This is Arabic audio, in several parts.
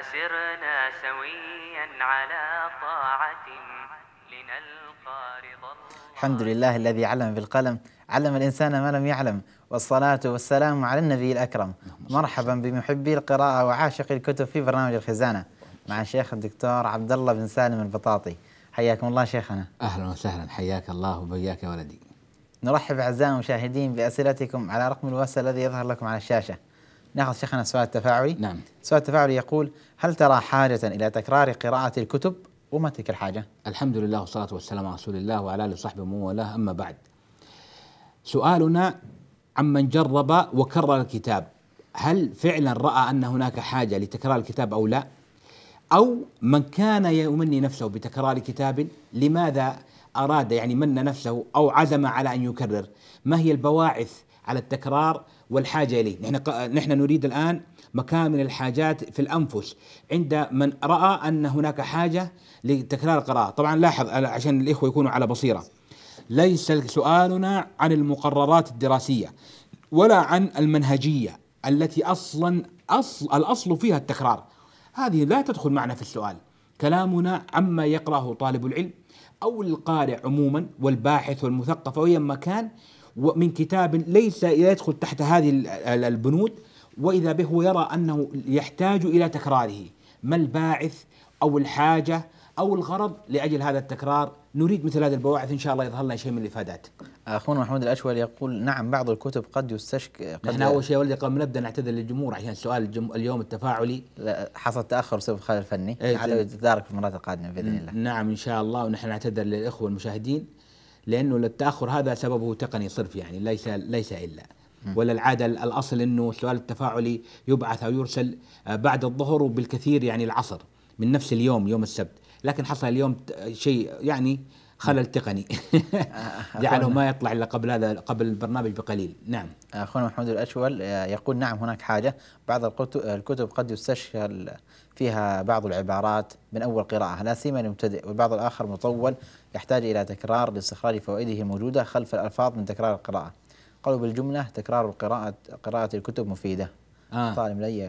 فسرنا سويا على طاعة لنلقى رضا الحمد لله الذي علم بالقلم علم الإنسان ما لم يعلم والصلاة والسلام على النبي الأكرم مرحبا بمحبي القراءة وعاشقي الكتب في برنامج الخزانة مع الشيخ الدكتور عبد الله بن سالم البطاطي حياكم الله شيخنا أهلا وسهلا حياك الله وبياك يا ولدي نرحب أعزائي المشاهدين بأسئلتكم على رقم الواتس الذي يظهر لكم على الشاشة ناخذ شيخنا السؤال التفاعلي نعم السؤال التفاعلي يقول هل ترى حاجة إلى تكرار قراءة الكتب وما تلك الحاجة؟ الحمد لله والصلاة والسلام على رسول الله وعلى آله وصحبه ومن والاه أما بعد سؤالنا عمن جرب وكرر الكتاب هل فعلا رأى أن هناك حاجة لتكرار الكتاب أو لا؟ أو من كان يمني نفسه بتكرار كتاب لماذا أراد يعني من نفسه أو عزم على أن يكرر ما هي البواعث على التكرار والحاجه اليه، نحن نحن نريد الان مكامن الحاجات في الانفس عند من راى ان هناك حاجه لتكرار القراءه، طبعا لاحظ عشان الاخوه يكونوا على بصيره. ليس سؤالنا عن المقررات الدراسيه ولا عن المنهجيه التي اصلا أصل الاصل فيها التكرار. هذه لا تدخل معنا في السؤال. كلامنا عما يقراه طالب العلم او القارئ عموما والباحث والمثقف ايا ما كان من كتاب ليس يدخل تحت هذه البنود واذا به هو يرى انه يحتاج الى تكراره ما الباعث او الحاجه او الغرض لاجل هذا التكرار نريد مثل هذه البواعث ان شاء الله يظهر لنا شيء من الافادات. اخونا محمود الاشول يقول نعم بعض الكتب قد يستشك قد نحن اول شيء ولدي قبل نبدا نعتذر للجمهور عشان سؤال الجم... اليوم التفاعلي لا حصل تاخر بسبب خلل فني هذا إيه، يتدارك في المرات القادمه باذن الله. نعم ان شاء الله ونحن نعتذر للاخوه المشاهدين لانه التاخر هذا سببه تقني صرف يعني ليس ليس الا ولا العاده الاصل انه السؤال التفاعلي يبعث او يرسل آه، بعد الظهر وبالكثير يعني العصر من نفس اليوم يوم السبت لكن حصل اليوم شيء يعني خلل تقني جعله يعني ما يطلع الا قبل هذا قبل البرنامج بقليل نعم اخونا محمود الاشول آه، يقول نعم هناك حاجه بعض الكتب قد يستشهد فيها بعض العبارات من أول قراءة لا سيما المبتدئ والبعض الآخر مطول يحتاج إلى تكرار لاستخراج فوائده الموجودة خلف الألفاظ من تكرار القراءة قالوا بالجملة تكرار القراءة قراءة الكتب مفيدة آه. طالب لي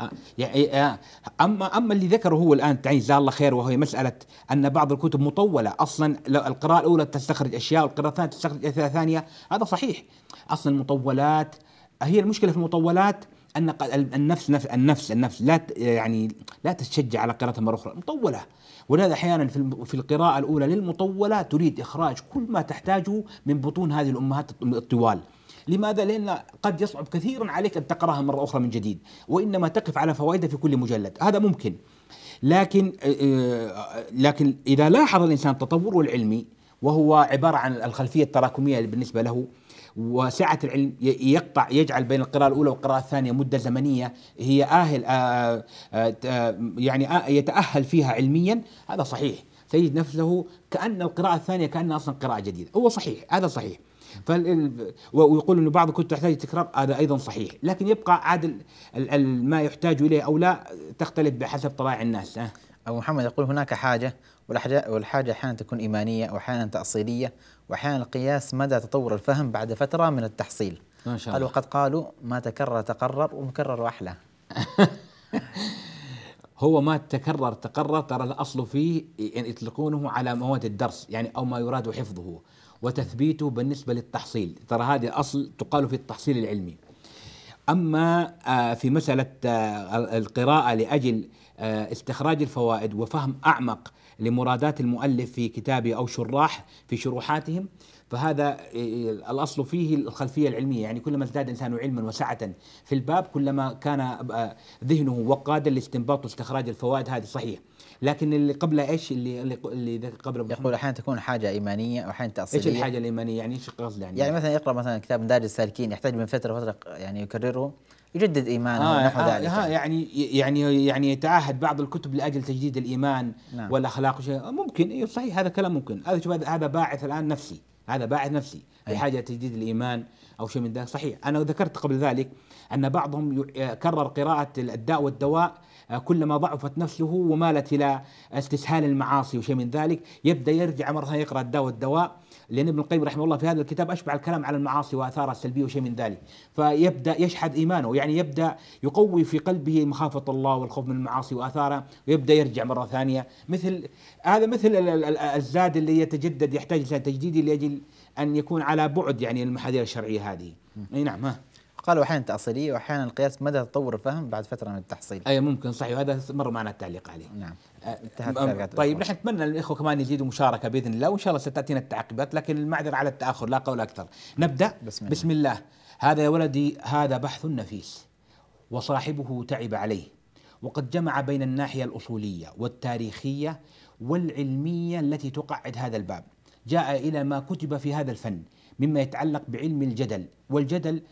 آه. يعني آه. اما اما اللي ذكره هو الان تعين جزاه الله خير وهي مساله ان بعض الكتب مطوله اصلا القراءه الاولى تستخرج اشياء والقراءه الثانيه تستخرج اشياء ثانيه هذا صحيح اصلا المطولات هي المشكله في المطولات ان النفس نفس النفس النفس لا يعني لا تتشجع على قراءه مره اخرى مطوله ولهذا احيانا في القراءه الاولى للمطوله تريد اخراج كل ما تحتاجه من بطون هذه الامهات الطوال لماذا؟ لأن قد يصعب كثيرا عليك أن تقرأها مرة أخرى من جديد وإنما تقف على فوائدها في كل مجلد هذا ممكن لكن آه، آه، لكن إذا لاحظ الإنسان تطوره العلمي وهو عبارة عن الخلفية التراكمية بالنسبة له وسعة العلم يقطع يجعل بين القراءة الأولى والقراءة الثانية مدة زمنية هي آهل آه، آه، آه، يعني يتأهل فيها علميا هذا صحيح تجد نفسه كأن القراءة الثانية كأنها أصلا قراءة جديدة هو صحيح هذا صحيح فال... ويقول انه بعض الكتب تحتاج تكرار هذا ايضا صحيح لكن يبقى عاد ما يحتاج اليه او لا تختلف بحسب طلائع الناس ابو محمد يقول هناك حاجه والحاجه احيانا تكون ايمانيه واحيانا تاصيليه واحيانا القياس مدى تطور الفهم بعد فتره من التحصيل ما شاء الله قال وقد قالوا ما تكرر تقرر ومكرر احلى هو ما تكرر تقرر ترى الاصل فيه ان يطلقونه على مواد الدرس يعني او ما يراد حفظه وتثبيته بالنسبه للتحصيل ترى هذه الاصل تقال في التحصيل العلمي اما آه، في مساله آه، القراءه لاجل آه، استخراج الفوائد وفهم اعمق لمرادات المؤلف في كتابه أو شراح في شروحاتهم فهذا آه، الأصل فيه الخلفية العلمية يعني كلما ازداد الإنسان علما وسعة في الباب كلما كان آه، ذهنه وقادا لاستنباط واستخراج الفوائد هذه صحيح لكن اللي قبل ايش اللي اللي قبل يقول احيانا تكون حاجه ايمانيه او احيانا تاصيليه ايش الحاجه الايمانيه يعني ايش قصد يعني يعني مثلا يقرا مثلا كتاب مدارج السالكين يحتاج من فتره فتره يعني يكرره يجدد ايمانه آه نحو آه ذلك آه يعني يعني يعني يتعهد بعض الكتب لاجل تجديد الايمان نعم. والاخلاق وشيء ممكن ايوه صحيح هذا كلام ممكن هذا شوف هذا باعث الان نفسي هذا باعث نفسي بحاجه تجديد الايمان او شيء من ذلك صحيح انا ذكرت قبل ذلك ان بعضهم كرر قراءه الداء والدواء آه، كلما ضعفت نفسه ومالت الى استسهال المعاصي وشيء من ذلك يبدا يرجع مره يقرا الداء والدواء لأن ابن القيم رحمه الله في هذا الكتاب أشبع الكلام على المعاصي وآثارها السلبية وشيء من ذلك فيبدأ يشحذ إيمانه يعني يبدأ يقوي في قلبه مخافة الله والخوف من المعاصي وآثارها ويبدأ يرجع مرة ثانية مثل هذا مثل الزاد اللي يتجدد يحتاج إلى تجديد لأجل أن يكون على بعد يعني المحاذير الشرعية هذه أي نعم ها قالوا احيانا تاصيليه واحيانا القياس مدى تطور الفهم بعد فتره من التحصيل. اي ممكن صحيح وهذا مر معنا التعليق عليه. نعم. أه طيب نحن نتمنى الاخوه كمان يزيدوا مشاركه باذن الله وان شاء الله ستاتينا التعقيبات لكن المعذره على التاخر لا قول اكثر. نبدا بسم الله. بسم الله هذا يا ولدي هذا بحث نفيس وصاحبه تعب عليه وقد جمع بين الناحيه الاصوليه والتاريخيه والعلميه التي تقعد هذا الباب. جاء الى ما كتب في هذا الفن مما يتعلق بعلم الجدل والجدل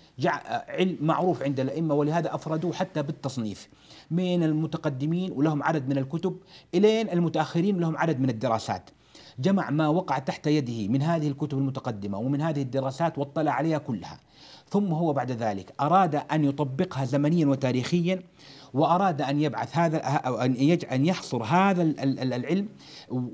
علم معروف عند الأئمة ولهذا أفردوه حتى بالتصنيف من المتقدمين ولهم عدد من الكتب إلين المتأخرين لهم عدد من الدراسات جمع ما وقع تحت يده من هذه الكتب المتقدمة ومن هذه الدراسات واطلع عليها كلها ثم هو بعد ذلك أراد أن يطبقها زمنيا وتاريخيا وأراد أن يبعث هذا أو أن أن يحصر هذا العلم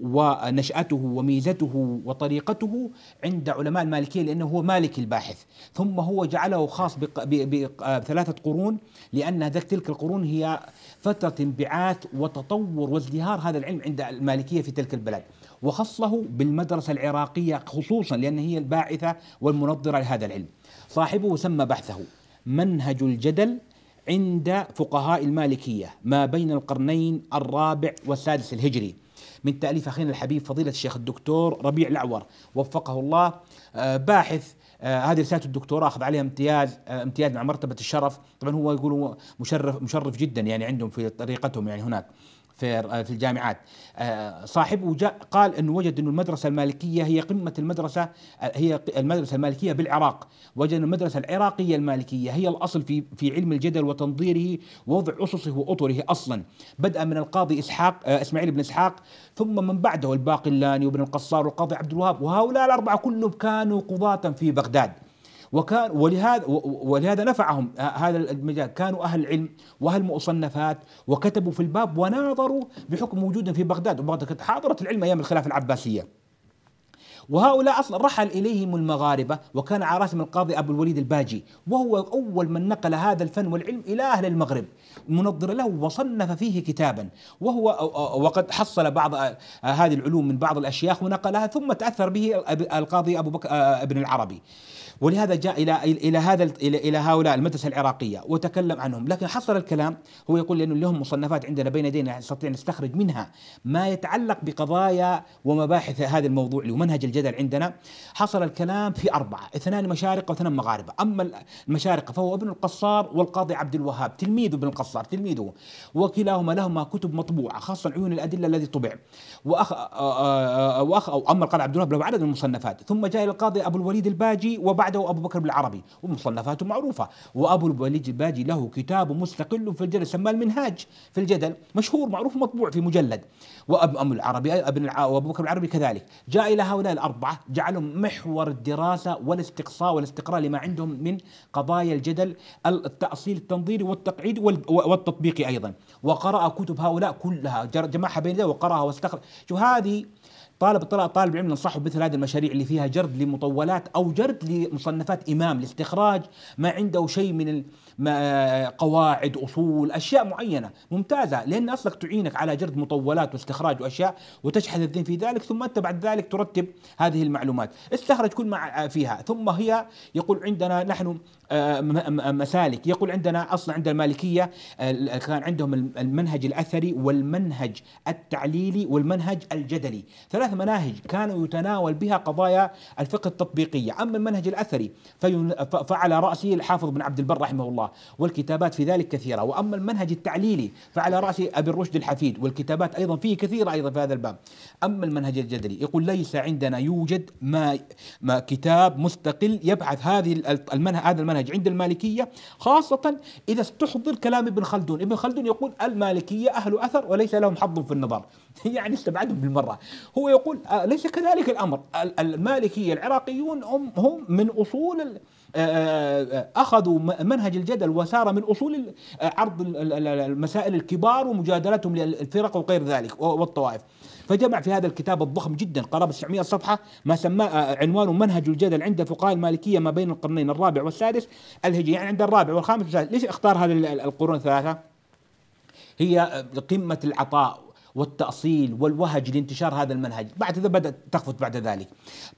ونشأته وميزته وطريقته عند علماء المالكية لأنه هو مالك الباحث ثم هو جعله خاص بثلاثة قرون لأن ذاك تلك القرون هي فترة انبعاث وتطور وازدهار هذا العلم عند المالكية في تلك البلاد وخصه بالمدرسة العراقية خصوصا لأن هي الباعثة والمنظرة لهذا العلم صاحبه سمى بحثه منهج الجدل عند فقهاء المالكية ما بين القرنين الرابع والسادس الهجري من تأليف أخينا الحبيب فضيلة الشيخ الدكتور ربيع الأعور وفقه الله آه، باحث آه، هذه رسالة الدكتوراه أخذ عليها امتياز آه، امتياز مع مرتبة الشرف طبعا هو يقول مشرف مشرف جدا يعني عندهم في طريقتهم يعني هناك في في الجامعات آه، صاحبه جاء قال انه وجد انه المدرسه المالكيه هي قمه المدرسه آه، هي المدرسه المالكيه بالعراق وجد المدرسه العراقيه المالكيه هي الاصل في في علم الجدل وتنظيره ووضع اسسه واطره اصلا بدا من القاضي اسحاق آه، اسماعيل بن اسحاق ثم من بعده الباقلاني وابن القصار والقاضي عبد الوهاب وهؤلاء الاربعه كلهم كانوا قضاة في بغداد وكان ولهذا ولهذا نفعهم هذا المجال كانوا اهل علم واهل مصنفات وكتبوا في الباب وناظروا بحكم وجودهم في بغداد وبغداد كانت حاضره العلم ايام الخلافه العباسيه وهؤلاء اصلا رحل اليهم المغاربه وكان على راسهم القاضي ابو الوليد الباجي وهو اول من نقل هذا الفن والعلم الى اهل المغرب منظر له وصنف فيه كتابا وهو وقد حصل بعض هذه العلوم من بعض الاشياخ ونقلها ثم تاثر به القاضي ابو بكر آه، ابن العربي ولهذا جاء الى الى هذا الى الى هؤلاء المدرسه العراقيه وتكلم عنهم لكن حصل الكلام هو يقول لانه لهم مصنفات عندنا بين يدينا يعني نستطيع نستخرج منها ما يتعلق بقضايا ومباحث هذا الموضوع ومنهج الجدل عندنا حصل الكلام في اربعه اثنان مشارقه واثنان مغاربه اما المشارقه فهو ابن القصار والقاضي عبد الوهاب تلميذ ابن القصار تلميذه وكلاهما لهما كتب مطبوعه خاصه عيون الادله الذي طبع واخ آه- آه- آه- واخ او اما القاضي عبد الوهاب له عدد من المصنفات ثم جاء القاضي ابو الوليد الباجي وبعد بعده أبو بكر بالعربي ومصنفاته معروفة وأبو الوليد الباجي له كتاب مستقل في الجدل سماه المنهاج في الجدل مشهور معروف مطبوع في مجلد وأبو العربي ابن وأبو بكر العربي كذلك جاء إلى هؤلاء الأربعة جعلهم محور الدراسة والاستقصاء والاستقراء لما عندهم من قضايا الجدل التأصيل التنظيري والتقعيد والتطبيقي أيضا وقرأ كتب هؤلاء كلها جمعها بين وقرأها واستخرج شو هذه طالب طلع طالب علم ننصحه مثل هذه المشاريع اللي فيها جرد لمطولات او جرد لمصنفات امام لاستخراج ما عنده شيء من قواعد اصول اشياء معينه ممتازه لان اصلك تعينك على جرد مطولات واستخراج واشياء وتشحذ الذهن في ذلك ثم انت بعد ذلك ترتب هذه المعلومات استخرج كل ما فيها ثم هي يقول عندنا نحن آه، مسالك آه، يقول عندنا اصلا عند المالكيه آه، كان عندهم المنهج الاثري والمنهج التعليلي والمنهج الجدلي ثلاث مناهج كانوا يتناول بها قضايا الفقه التطبيقيه اما المنهج الاثري فعلى راسه الحافظ بن عبد البر رحمه الله والكتابات في ذلك كثيره واما المنهج التعليلي فعلى راسه ابي الرشد الحفيد والكتابات ايضا فيه كثيره ايضا في هذا الباب اما المنهج الجدلي يقول ليس عندنا يوجد ما, ما كتاب مستقل يبحث هذه المنهج هذا المنهج المنهج عند المالكية خاصة إذا استحضر كلام ابن خلدون ابن خلدون يقول المالكية أهل أثر وليس لهم حظ في النظر يعني استبعدهم بالمرة هو يقول آه، ليس كذلك الأمر المالكية العراقيون هم من أصول آه، آه، اخذوا منهج الجدل وسار من اصول عرض المسائل الكبار ومجادلتهم للفرق وغير ذلك والطوائف فجمع في هذا الكتاب الضخم جدا قرابة 900 صفحة ما سماه آه، عنوانه منهج الجدل عند فقهاء المالكية ما بين القرنين الرابع والسادس الهجري يعني عند الرابع والخامس والسادس ليش اختار هذه القرون الثلاثة؟ هي قمة العطاء والتأصيل والوهج لانتشار هذا المنهج بعد ذلك بدأت تخفت بعد ذلك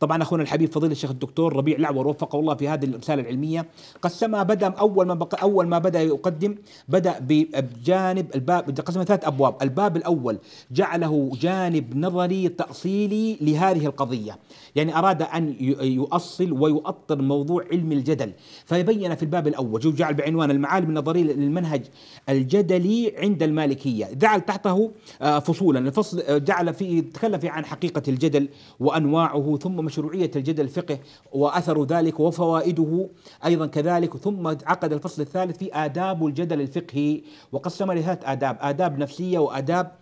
طبعا أخونا الحبيب فضيلة الشيخ الدكتور ربيع الأعور وفقه الله في هذه الرسالة العلمية قسمها بدأ أول ما بق... أول ما بدأ يقدم بدأ بجانب الباب قسم ثلاث أبواب الباب الأول جعله جانب نظري تأصيلي لهذه القضية يعني أراد أن يؤصل ويؤطر موضوع علم الجدل فبين في الباب الأول جعل بعنوان المعالم النظرية للمنهج الجدلي عند المالكية جعل تحته آه، فصولا الفصل آه، جعل فيه تكلف عن حقيقة الجدل وأنواعه ثم مشروعية الجدل الفقه وأثر ذلك وفوائده أيضا كذلك ثم عقد الفصل الثالث في آداب الجدل الفقهي وقسم لهات آداب آداب نفسية وآداب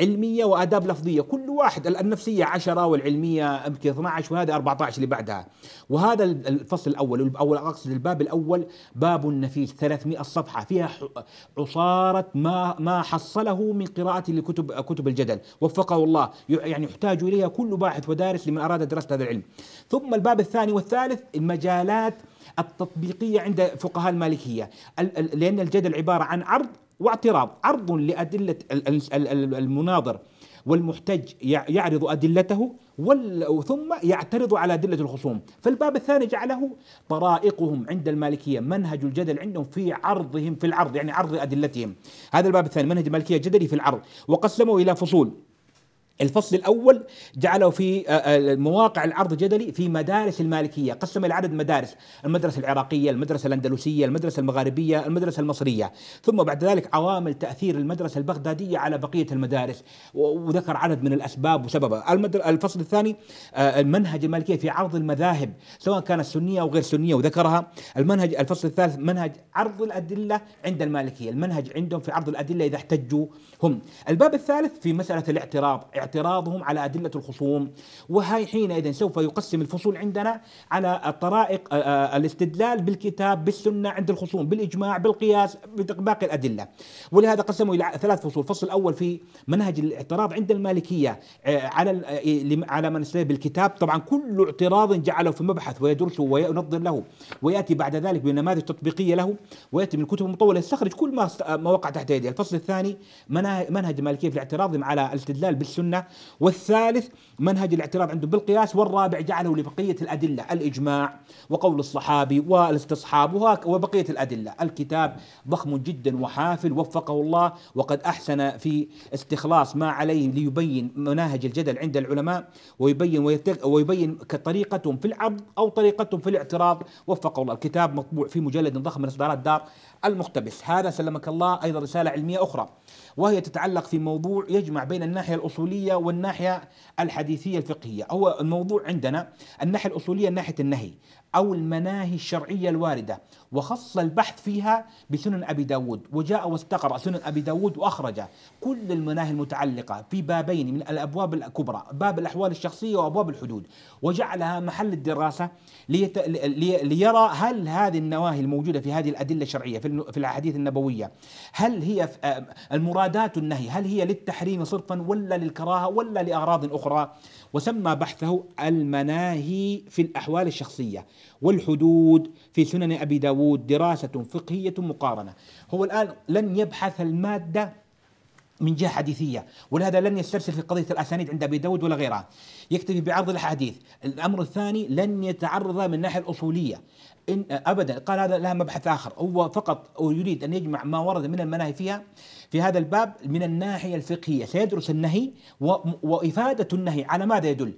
علميه واداب لفظيه كل واحد النفسيه 10 والعلميه يمكن 12 وهذا 14 اللي بعدها وهذا الفصل الاول او اقصد الباب الاول باب النفيس 300 صفحه فيها عصاره ما ما حصله من قراءه لكتب كتب الجدل وفقه الله يعني يحتاج اليها كل باحث ودارس لمن اراد دراسه هذا العلم ثم الباب الثاني والثالث المجالات التطبيقيه عند فقهاء المالكيه لان الجدل عباره عن عرض واعتراض عرض لأدلة المناظر والمحتج يعرض أدلته ثم يعترض على أدلة الخصوم فالباب الثاني جعله طرائقهم عند المالكية منهج الجدل عندهم في عرضهم في العرض يعني عرض أدلتهم هذا الباب الثاني منهج المالكية جدلي في العرض وقسمه إلى فصول الفصل الأول جعله في آه، آه، مواقع العرض الجدلي في مدارس المالكية قسم العدد مدارس المدرسة العراقية المدرسة الأندلسية المدرسة المغاربية المدرسة المصرية ثم بعد ذلك عوامل تأثير المدرسة البغدادية على بقية المدارس وذكر عدد من الأسباب وسببها الفصل الثاني آه، المنهج المالكية في عرض المذاهب سواء كانت سنية أو غير سنية وذكرها المنهج الفصل الثالث منهج عرض الأدلة عند المالكية المنهج عندهم في عرض الأدلة إذا احتجوا هم الباب الثالث في مسألة الاعتراض اعتراضهم على أدلة الخصوم وهي حينئذ سوف يقسم الفصول عندنا على الطرائق آه، آه، الاستدلال بالكتاب بالسنة عند الخصوم بالإجماع بالقياس باقي الأدلة ولهذا قسموا إلى ثلاث فصول الفصل الأول في منهج الاعتراض عند المالكية آه، على إيه، على من استدل بالكتاب طبعا كل اعتراض جعله في مبحث ويدرسه وينظر له ويأتي بعد ذلك بنماذج تطبيقية له ويأتي من كتب مطولة يستخرج كل ما وقع تحت يديه الفصل الثاني منهج المالكية في الاعتراض على الاستدلال بالسنة السنة والثالث منهج الاعتراض عنده بالقياس والرابع جعله لبقية الأدلة الإجماع وقول الصحابي والاستصحاب وبقية الأدلة الكتاب ضخم جدا وحافل وفقه الله وقد أحسن في استخلاص ما عليه ليبين مناهج الجدل عند العلماء ويبين ويبين طريقتهم في العرض أو طريقتهم في الاعتراض وفقه الله الكتاب مطبوع في مجلد ضخم من إصدارات دار المقتبس هذا سلمك الله أيضا رسالة علمية أخرى وهي تتعلق في موضوع يجمع بين الناحية الأصولية والناحية الحديثية الفقهية هو الموضوع عندنا الناحية الأصولية ناحية النهي أو المناهي الشرعية الواردة وخص البحث فيها بسنن أبي داود وجاء واستقرأ سنن أبي داود وأخرج كل المناهي المتعلقة في بابين من الأبواب الكبرى باب الأحوال الشخصية وأبواب الحدود وجعلها محل الدراسة ليت... لي... ليرى هل هذه النواهي الموجودة في هذه الأدلة الشرعية في الأحاديث النبوية هل هي آه، المرادات النهي هل هي للتحريم صرفا ولا للكراهة ولا لأغراض أخرى وسمى بحثه المناهي في الأحوال الشخصية والحدود في سنن أبي داود دراسة فقهية مقارنة هو الآن لن يبحث المادة من جهة حديثية ولهذا لن يسترسل في قضية الأسانيد عند أبي داود ولا غيرها يكتفي بعرض الأحاديث الأمر الثاني لن يتعرض من الناحية الأصولية إن أبدا قال هذا لها مبحث آخر هو فقط أو يريد أن يجمع ما ورد من المناهي فيها في هذا الباب من الناحية الفقهية سيدرس النهي وإفادة النهي على ماذا يدل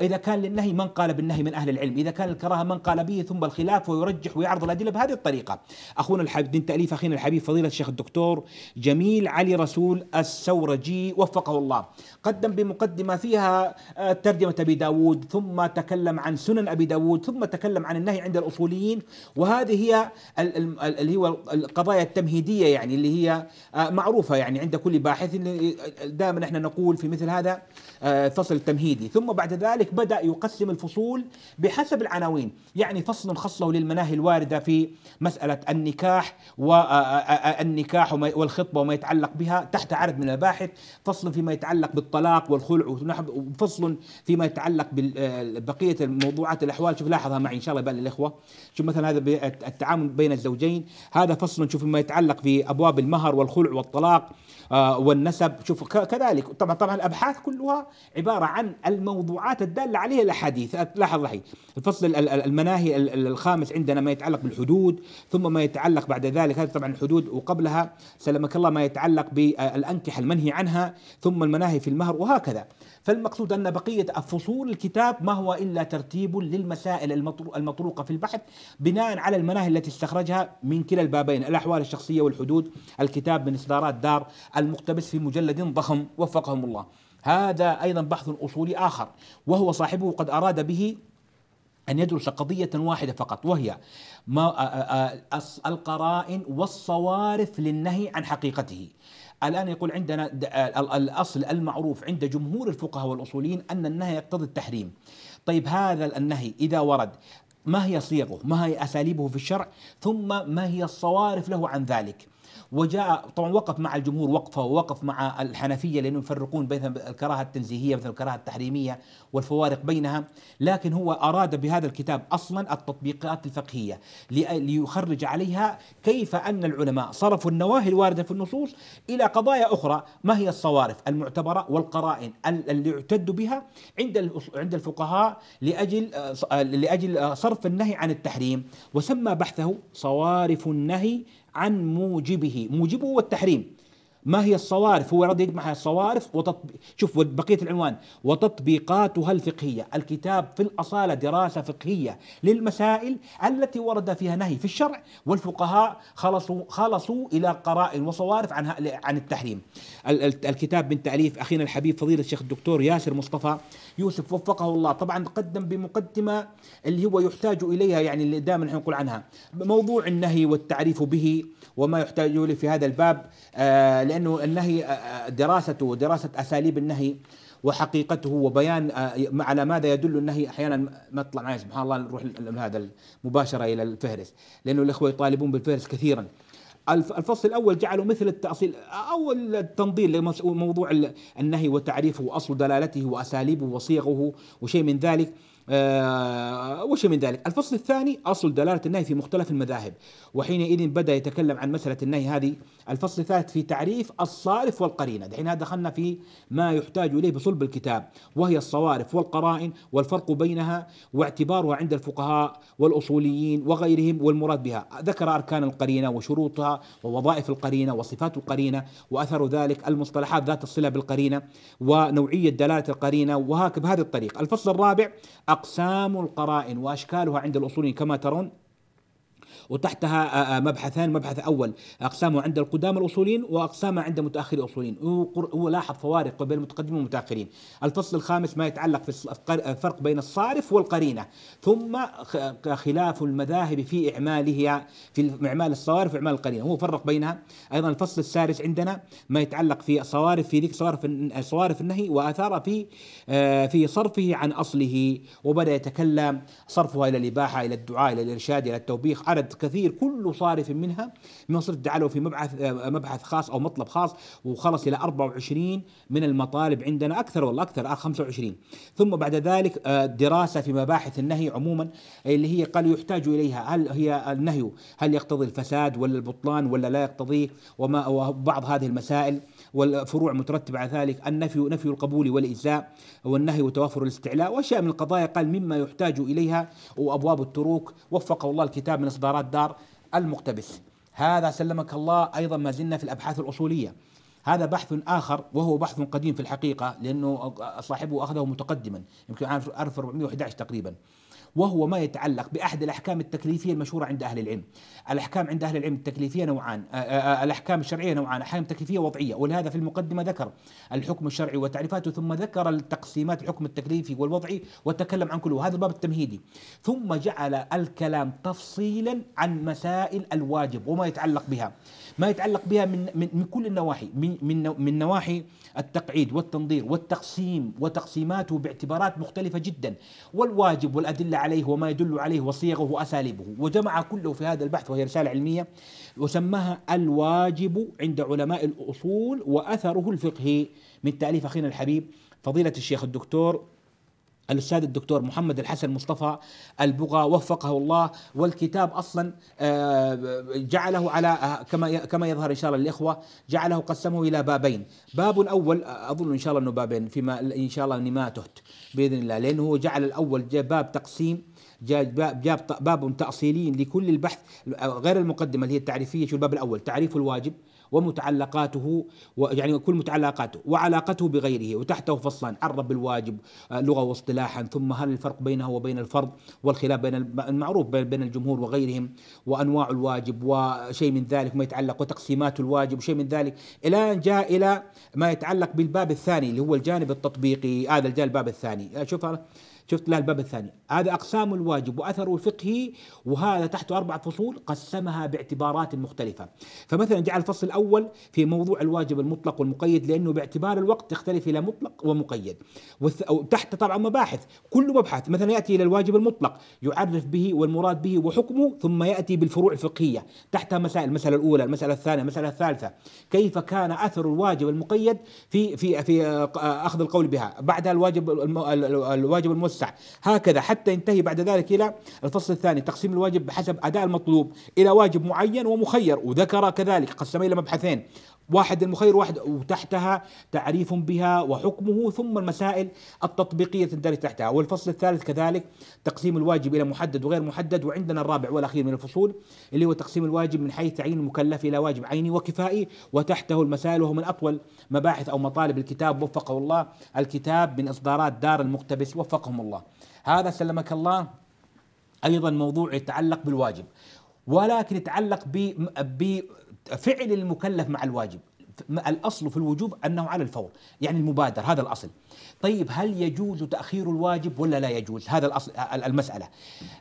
إذا كان للنهي من قال بالنهي من أهل العلم إذا كان الكراهة من قال به ثم الخلاف ويرجح ويعرض الأدلة بهذه الطريقة أخونا الحبيب من تأليف أخينا الحبيب فضيلة الشيخ الدكتور جميل علي رسول السورجي وفقه الله قدم بمقدمة فيها آه، ترجمة أبي داود ثم تكلم عن سنن أبي داود ثم تكلم عن النهي عند الأصوليين وهذه هي اللي هو القضايا التمهيدية يعني اللي هي آه، معروفة يعني عند كل باحث دائما احنا نقول في مثل هذا آه، فصل تمهيدي ثم بعد ذلك بدأ يقسم الفصول بحسب العناوين يعني فصل خصه للمناهي الواردة في مسألة النكاح والنكاح آه، آه، والخطبة وما يتعلق بها تحت عدد من الباحث فصل فيما يتعلق بالطلاق والخلع وفصل فيما يتعلق ببقية الموضوعات الأحوال شوف لاحظها معي إن شاء الله بقى الاخوه شوف مثلا هذا التعامل بين الزوجين هذا فصل شوف فيما يتعلق في أبواب المهر والخلع والطلاق والنسب شوف كذلك طبعا طبعا الأبحاث كلها عبارة عن الموضوعات الدالة عليها الأحاديث لاحظ هي الفصل المناهي الخامس عندنا ما يتعلق بالحدود ثم ما يتعلق بعد ذلك هذه طبعا الحدود وقبلها سلمك الله ما يتعلق بالأنكحة المنهي عنها ثم المناهي في المهر وهكذا فالمقصود أن بقية فصول الكتاب ما هو إلا ترتيب للمسائل المطروقة في البحث بناء على المناهي التي استخرجها من كلا البابين الأحوال الشخصية والحدود الكتاب من إصدارات دار المقتبس في مجلد ضخم وفقهم الله هذا أيضا بحث أصولي آخر وهو صاحبه قد أراد به أن يدرس قضية واحدة فقط وهي ما القرائن والصوارف للنهي عن حقيقته الآن يقول عندنا الأصل المعروف عند جمهور الفقهاء والأصوليين أن النهي يقتضي التحريم طيب هذا النهي إذا ورد ما هي صيغه ما هي أساليبه في الشرع ثم ما هي الصوارف له عن ذلك وجاء طبعا وقف مع الجمهور وقفه ووقف مع الحنفيه لانهم يفرقون بين الكراهه التنزيهيه مثل الكراهه التحريميه والفوارق بينها لكن هو اراد بهذا الكتاب اصلا التطبيقات الفقهيه ليخرج عليها كيف ان العلماء صرفوا النواهي الوارده في النصوص الى قضايا اخرى ما هي الصوارف المعتبره والقرائن اللي يعتد بها عند عند الفقهاء لاجل لاجل صرف النهي عن التحريم وسمى بحثه صوارف النهي عن موجبه موجبه هو التحريم ما هي الصوارف هو رد يجمع الصوارف وتطبيق شوف بقية العنوان وتطبيقاتها الفقهية الكتاب في الأصالة دراسة فقهية للمسائل التي ورد فيها نهي في الشرع والفقهاء خلصوا, خلصوا إلى قراء وصوارف عن, عن التحريم الكتاب من تأليف أخينا الحبيب فضيلة الشيخ الدكتور ياسر مصطفى يوسف وفقه الله طبعا قدم بمقدمة اللي هو يحتاج إليها يعني اللي دائما نحن نقول عنها موضوع النهي والتعريف به وما يحتاج إليه في هذا الباب آه، لأنه النهي آه، آه، دراسته ودراسة أساليب النهي وحقيقته وبيان على ماذا يدل النهي احيانا ما تطلع معي يعني سبحان الله نروح هذا مباشره الى الفهرس لانه الاخوه يطالبون بالفهرس كثيرا الفصل الاول جعله مثل التاصيل او التنظير لموضوع النهي وتعريفه واصل دلالته واساليبه وصيغه وشيء من ذلك آه وش من ذلك الفصل الثاني أصل دلالة النهي في مختلف المذاهب وحينئذ بدأ يتكلم عن مسألة النهي هذه الفصل الثالث في تعريف الصارف والقرينة دحين دخلنا في ما يحتاج إليه بصلب الكتاب وهي الصوارف والقرائن والفرق بينها واعتبارها عند الفقهاء والأصوليين وغيرهم والمراد بها ذكر أركان القرينة وشروطها ووظائف القرينة وصفات القرينة وأثر ذلك المصطلحات ذات الصلة بالقرينة ونوعية دلالة القرينة وهكذا بهذه الطريقة الفصل الرابع أقسام القرائن وأشكالها عند الأصوليين كما ترون وتحتها آه، آه، مبحثان مبحث أول أقسامه عند القدامى الأصوليين وأقسامه عند متأخري الأصوليين هو لاحظ فوارق بين المتقدمين والمتأخرين الفصل الخامس ما يتعلق في الفرق بين الصارف والقرينة ثم خلاف المذاهب في إعمالها في إعمال الصوارف وإعمال القرينة هو فرق بينها أيضا الفصل السادس عندنا ما يتعلق في صوارف في ذيك صوارف صوارف النهي وآثار في آه، في صرفه عن أصله وبدأ يتكلم صرفها إلى الإباحة إلى الدعاء إلى الإرشاد إلى التوبيخ عدد كثير كل صارف منها صرت تعالوا في مبعث آه، مبحث خاص او مطلب خاص وخلص الى 24 من المطالب عندنا اكثر والله اكثر 25 آه، ثم بعد ذلك آه، دراسه في مباحث النهي عموما اللي هي قالوا يحتاج اليها هل هي النهي هل يقتضي الفساد ولا البطلان ولا لا يقتضيه وما وبعض هذه المسائل والفروع مترتبة على ذلك النفي نفي القبول والإجزاء والنهي وتوافر الاستعلاء وأشياء من القضايا قال مما يحتاج إليها وأبواب التروك وفقه الله الكتاب من إصدارات دار المقتبس هذا سلمك الله أيضا ما زلنا في الأبحاث الأصولية هذا بحث آخر وهو بحث قديم في الحقيقة لأنه صاحبه أخذه متقدما يمكن عام 1411 تقريبا وهو ما يتعلق بأحد الأحكام التكليفية المشهورة عند أهل العلم الأحكام عند أهل العلم التكليفية نوعان آه، آه، آه، الأحكام الشرعية نوعان أحكام تكليفية وضعية ولهذا في المقدمة ذكر الحكم الشرعي وتعريفاته ثم ذكر التقسيمات الحكم التكليفي والوضعي وتكلم عن كله هذا الباب التمهيدي ثم جعل الكلام تفصيلا عن مسائل الواجب وما يتعلق بها ما يتعلق بها من من, من كل النواحي من من من نواحي التقعيد والتنظير والتقسيم وتقسيماته باعتبارات مختلفه جدا والواجب والادله عليه وما يدل عليه وصيغه واساليبه وجمع كله في هذا البحث وهي رساله علميه وسماها الواجب عند علماء الاصول واثره الفقهي من تاليف اخينا الحبيب فضيله الشيخ الدكتور الأستاذ الدكتور محمد الحسن مصطفى البغا وفقه الله والكتاب أصلا آه، جعله على آه، كما كما يظهر إن شاء الله للإخوة جعله قسمه إلى بابين باب اول آه، أظن إن شاء الله أنه بابين فيما إن شاء الله أني ما تهت بإذن الله لأنه هو جعل الأول باب تقسيم جاب باب تأصيلي لكل البحث غير المقدمة اللي هي التعريفية شو الباب الأول تعريف الواجب ومتعلقاته يعني كل متعلقاته وعلاقته بغيره وتحته فصلان عرب بالواجب آه، لغة واصطلاحا ثم هل الفرق بينه وبين الفرض والخلاف بين المعروف بين الجمهور وغيرهم وأنواع الواجب وشيء من ذلك ما يتعلق وتقسيمات الواجب وشيء من ذلك إلى أن جاء إلى ما يتعلق بالباب الثاني اللي هو الجانب التطبيقي هذا الجانب الباب الثاني آه، شوف شفت لا الباب الثاني هذا أقسام الواجب وأثره الفقهي وهذا تحت أربع فصول قسمها باعتبارات مختلفة فمثلا جعل الفصل الأول في موضوع الواجب المطلق والمقيد لأنه باعتبار الوقت تختلف إلى مطلق ومقيد وتحت طبعا مباحث كل مبحث مثلا يأتي إلى الواجب المطلق يعرف به والمراد به وحكمه ثم يأتي بالفروع الفقهية تحتها مسائل المسألة الأولى المسألة الثانية المسألة الثالثة كيف كان أثر الواجب المقيد في في في آه، أخذ القول بها بعدها الواجب الواجب الموسع يتوسع هكذا حتى ينتهي بعد ذلك إلى الفصل الثاني تقسيم الواجب بحسب أداء المطلوب إلى واجب معين ومخير وذكر كذلك قسمه إلى مبحثين واحد المخير واحد وتحتها تعريف بها وحكمه ثم المسائل التطبيقية تندرج تحتها والفصل الثالث كذلك تقسيم الواجب إلى محدد وغير محدد وعندنا الرابع والأخير من الفصول اللي هو تقسيم الواجب من حيث تعيين المكلف إلى واجب عيني وكفائي وتحته المسائل وهو من أطول مباحث أو مطالب الكتاب وفقه الله الكتاب من إصدارات دار المقتبس وفقهم الله هذا سلمك الله أيضا موضوع يتعلق بالواجب ولكن يتعلق ب فعل المكلف مع الواجب الأصل في الوجوب أنه على الفور يعني المبادر هذا الأصل طيب هل يجوز تأخير الواجب ولا لا يجوز هذا الأصل المسألة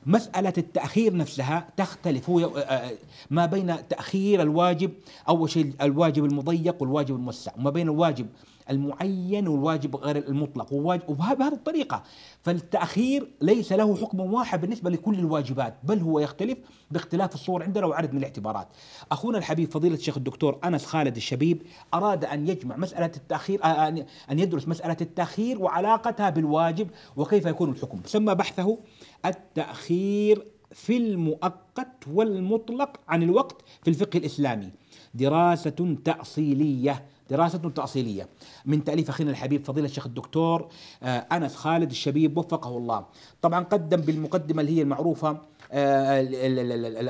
مسألة التأخير نفسها تختلف آه، آه، ما بين تأخير الواجب أول شيء الواجب المضيق والواجب الموسع وما بين الواجب المعين والواجب غير المطلق وبهذه الطريقة فالتأخير ليس له حكم واحد بالنسبة لكل الواجبات بل هو يختلف باختلاف الصور عندنا وعدد من الاعتبارات أخونا الحبيب فضيلة الشيخ الدكتور أنس خالد الشبيب أراد أن يجمع مسألة التأخير آه، آه، أن يدرس مسألة التأخير وعلاقتها بالواجب وكيف يكون الحكم سمى بحثه التأخير في المؤقت والمطلق عن الوقت في الفقه الإسلامي دراسة تأصيلية دراسة تأصيلية من تأليف أخينا الحبيب فضيلة الشيخ الدكتور آه، أنس خالد الشبيب وفقه الله طبعا قدم بالمقدمة اللي هي المعروفة آه،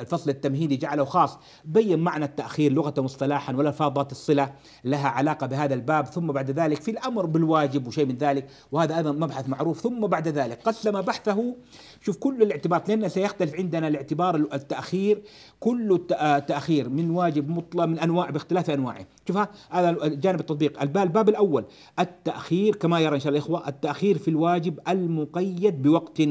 الفصل التمهيدي جعله خاص بين معنى التأخير لغة مصطلحا والألفاظ ذات الصلة لها علاقة بهذا الباب ثم بعد ذلك في الأمر بالواجب وشيء من ذلك وهذا أيضا مبحث معروف ثم بعد ذلك قسم بحثه شوف كل الاعتبار لأن سيختلف عندنا الاعتبار التأخير كل آه، تأخير من واجب مطلق من أنواع باختلاف أنواعه شوف هذا جانب التطبيق الباب الأول التأخير كما يرى إن شاء الله الإخوة التأخير في الواجب المقيد بوقت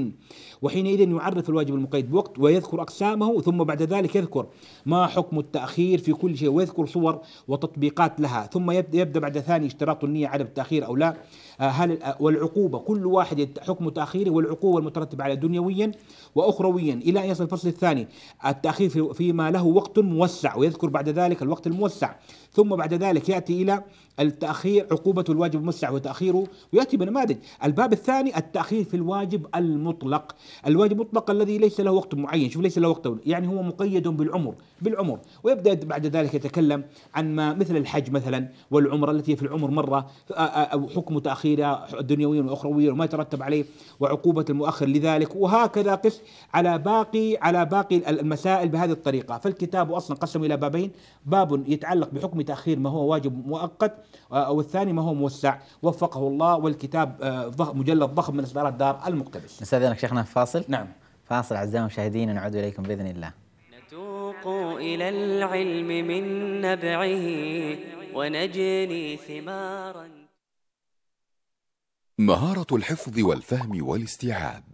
وحينئذ يعرف الواجب المقيد بوقت ويذكر أقسامه ثم بعد ذلك يذكر ما حكم التأخير في كل شيء ويذكر صور وتطبيقات لها ثم يبدأ بعد ثاني اشتراط النية على التأخير أو لا آه، هل آه، والعقوبة كل واحد حكم تأخيره والعقوبة المترتبة على دنيويا وأخرويا إلى أن يصل الفصل الثاني التأخير فيما له وقت موسع ويذكر بعد ذلك الوقت الموسع ثم بعد ذلك يأتي إلى التأخير عقوبة الواجب المسرع وتأخيره ويأتي بنماذج الباب الثاني التأخير في الواجب المطلق الواجب المطلق الذي ليس له وقت معين شوف ليس له وقت يعني هو مقيد بالعمر بالعمر ويبدأ بعد ذلك يتكلم عن ما مثل الحج مثلا والعمر التي في العمر مرة أو آه، آه، آه، حكم تأخيرها دنيويا وأخرويا وما يترتب عليه وعقوبة المؤخر لذلك وهكذا قس على باقي على باقي المسائل بهذه الطريقة فالكتاب أصلا قسم إلى بابين باب يتعلق بحكم تأخير ما هو واجب مؤقت آه، أو الثاني ما هو موسع وفقه الله والكتاب آه، مجلد ضخم من إصدارات دار المقتبس نستأذنك شيخنا فاصل نعم فاصل أعزائي المشاهدين نعود إليكم بإذن الله نتوق إلى العلم من نبعه ونجني ثمارا مهارة الحفظ والفهم والاستيعاب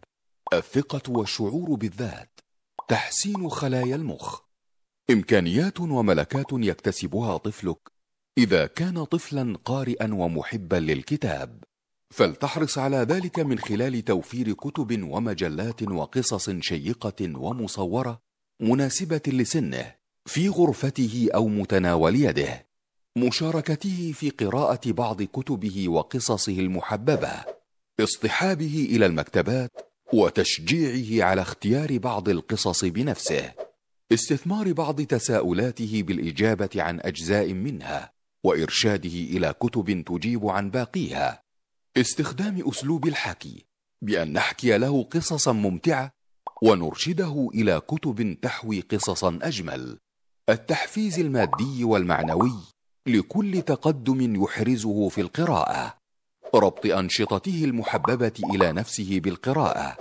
الثقة والشعور بالذات تحسين خلايا المخ إمكانيات وملكات يكتسبها طفلك إذا كان طفلا قارئا ومحبا للكتاب فلتحرص على ذلك من خلال توفير كتب ومجلات وقصص شيقة ومصورة مناسبة لسنه في غرفته أو متناول يده مشاركته في قراءة بعض كتبه وقصصه المحببة اصطحابه إلى المكتبات وتشجيعه على اختيار بعض القصص بنفسه استثمار بعض تساؤلاته بالإجابة عن أجزاء منها وارشاده الى كتب تجيب عن باقيها استخدام اسلوب الحكي بان نحكي له قصصا ممتعه ونرشده الى كتب تحوي قصصا اجمل التحفيز المادي والمعنوي لكل تقدم يحرزه في القراءه ربط انشطته المحببه الى نفسه بالقراءه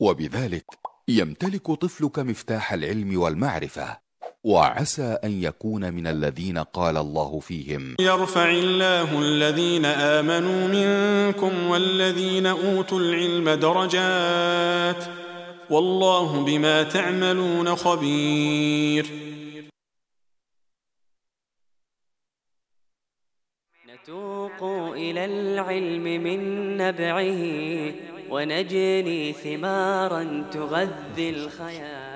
وبذلك يمتلك طفلك مفتاح العلم والمعرفه وعسى أن يكون من الذين قال الله فيهم يرفع الله الذين آمنوا منكم والذين أوتوا العلم درجات والله بما تعملون خبير نتوق إلى العلم من نبعه ونجني ثمارا تغذي الخيال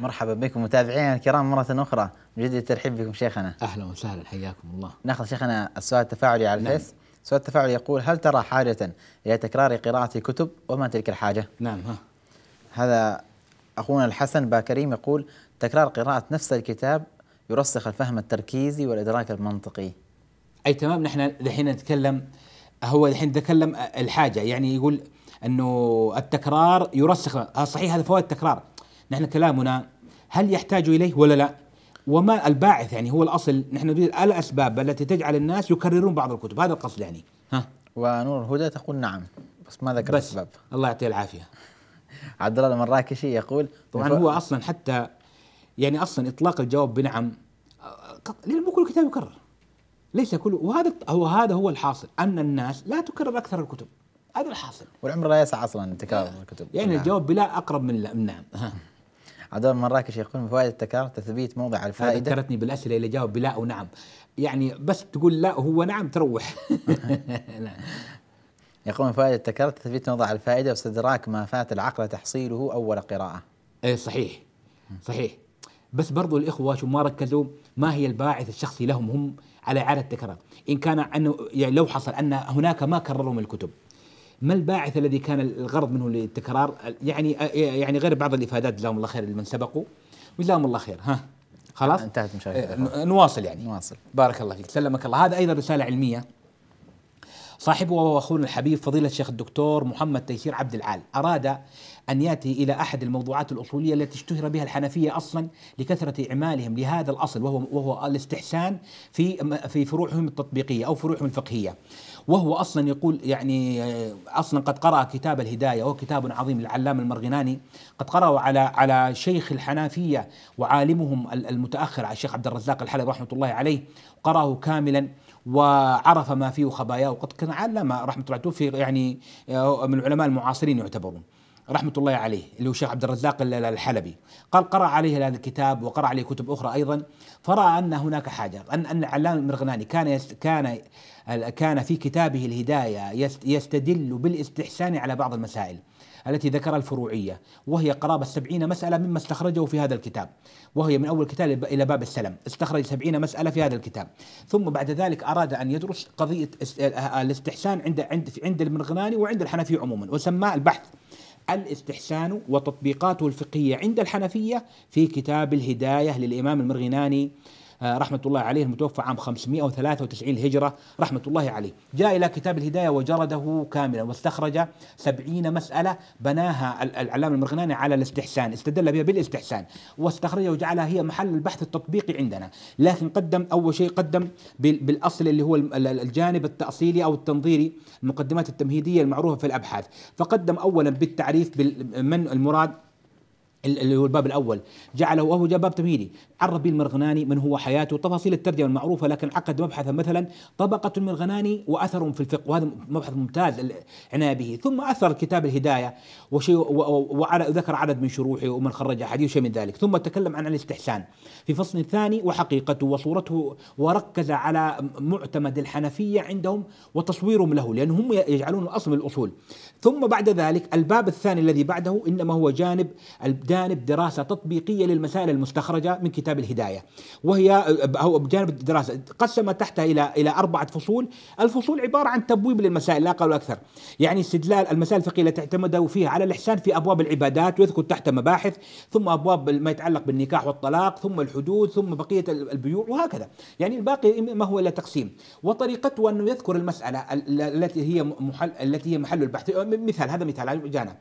مرحبا بكم متابعينا الكرام مرة أخرى من الترحيب بكم شيخنا أهلا وسهلا حياكم الله ناخذ شيخنا السؤال التفاعلي على نعم. الفيس نعم. السؤال التفاعلي يقول هل ترى حاجة إلى تكرار قراءة الكتب وما تلك الحاجة؟ نعم ها هذا أخونا الحسن باكريم يقول تكرار قراءة نفس الكتاب يرسخ الفهم التركيزي والإدراك المنطقي أي تمام نحن دحين نتكلم هو دحين تكلم الحاجة يعني يقول أنه التكرار يرسخ صحيح هذا فوائد التكرار نحن كلامنا هل يحتاج إليه ولا لا وما الباعث يعني هو الأصل نحن نريد الأسباب التي تجعل الناس يكررون بعض الكتب هذا القصد يعني ها ونور الهدى تقول نعم بس ما ذكر بس الأسباب الله يعطيه العافية عبد الله المراكشي يقول طبعا هو أصلا حتى يعني أصلا إطلاق الجواب بنعم لأن مو كل كتاب يكرر ليس كل وهذا هو هذا هو الحاصل أن الناس لا تكرر أكثر الكتب هذا الحاصل والعمر لا يسع اصلا تكرار الكتب يعني نعم. الجواب بلا اقرب من نعم عدوان مراكش يقول من فوائد التكرار تثبيت موضع الفائده ذكرتني بالاسئله اللي جاوب بلا ونعم يعني بس تقول لا هو نعم تروح نعم. يقول من فوائد التكرار تثبيت موضع الفائده واستدراك ما فات العقل تحصيله اول قراءه ايه صحيح صحيح بس برضو الإخوة شو ما ركزوا ما هي الباعث الشخصي لهم هم على إعادة التكرار إن كان أنه يعني لو حصل أن هناك ما كرروا من الكتب ما الباعث الذي كان الغرض منه للتكرار يعني يعني غير بعض الافادات جزاهم الله خير لمن سبقوا وجزاهم الله خير ها خلاص آه، انتهت مشاهدتنا آه، نواصل يعني نواصل بارك الله فيك سلمك الله هذا ايضا رساله علميه صاحبه واخونا الحبيب فضيله الشيخ الدكتور محمد تيسير عبد العال اراد أن يأتي إلى أحد الموضوعات الأصولية التي اشتهر بها الحنفية أصلا لكثرة إعمالهم لهذا الأصل وهو وهو الاستحسان في في فروعهم التطبيقية أو فروعهم الفقهية وهو أصلا يقول يعني أصلا قد قرأ كتاب الهداية وهو كتاب عظيم للعلامة المرغناني قد قرأه على على شيخ الحنفيه وعالمهم المتأخر على الشيخ عبد الرزاق الحلبي رحمة الله عليه قرأه كاملا وعرف ما فيه خباياه وقد كان علم رحمة الله توفي يعني آه، من العلماء المعاصرين يعتبرون رحمة الله عليه اللي هو الشيخ عبد الرزاق الحلبي قال قرأ عليه هذا الكتاب وقرأ عليه كتب أخرى أيضا فرأى أن هناك حاجة أن أن العلامة المرغناني كان كان كان في كتابه الهداية يستدل بالاستحسان على بعض المسائل التي ذكرها الفروعية وهي قرابة سبعين مسألة مما استخرجه في هذا الكتاب وهي من أول كتاب إلى باب السلم استخرج سبعين مسألة في هذا الكتاب ثم بعد ذلك أراد أن يدرس قضية الاستحسان عند عند عند المرغناني وعند الحنفي عموما وسماه البحث الاستحسان وتطبيقاته الفقهية عند الحنفية في كتاب الهداية للإمام المرغناني آه، رحمة الله عليه المتوفى عام 593 الهجرة رحمة الله عليه جاء إلى كتاب الهداية وجرده كاملا واستخرج سبعين مسألة بناها العلامة المرغناني على الاستحسان استدل بها بالاستحسان واستخرجها وجعلها هي محل البحث التطبيقي عندنا لكن قدم أول شيء قدم بالأصل اللي هو الجانب التأصيلي أو التنظيري المقدمات التمهيدية المعروفة في الأبحاث فقدم أولا بالتعريف من المراد اللي هو الباب الاول جعله وهو باب تمهيدي عرف به المرغناني من هو حياته تفاصيل الترجمه المعروفه لكن عقد مبحثا مثلا طبقه المرغناني واثر في الفقه وهذا مبحث ممتاز العنايه به ثم اثر كتاب الهدايه وشيء وذكر عدد من شروحه ومن خرج حديث شيء من ذلك ثم تكلم عن الاستحسان في فصل ثاني وحقيقته وصورته وركز على معتمد الحنفيه عندهم وتصويرهم له لانهم يجعلون الاصل الاصول ثم بعد ذلك الباب الثاني الذي بعده انما هو جانب الجانب بجانب دراسه تطبيقيه للمسائل المستخرجه من كتاب الهدايه وهي او بجانب الدراسه قسمت تحتها الى الى اربعه فصول، الفصول عباره عن تبويب للمسائل لا قول اكثر، يعني استدلال المسائل الفقهيه التي اعتمدوا فيها على الاحسان في ابواب العبادات ويذكر تحت مباحث، ثم ابواب ما يتعلق بالنكاح والطلاق، ثم الحدود، ثم بقيه البيوع وهكذا، يعني الباقي ما هو الا تقسيم، وطريقته انه يذكر المساله التي هي محل التي هي محل البحث، مثال هذا مثال يعني جانا.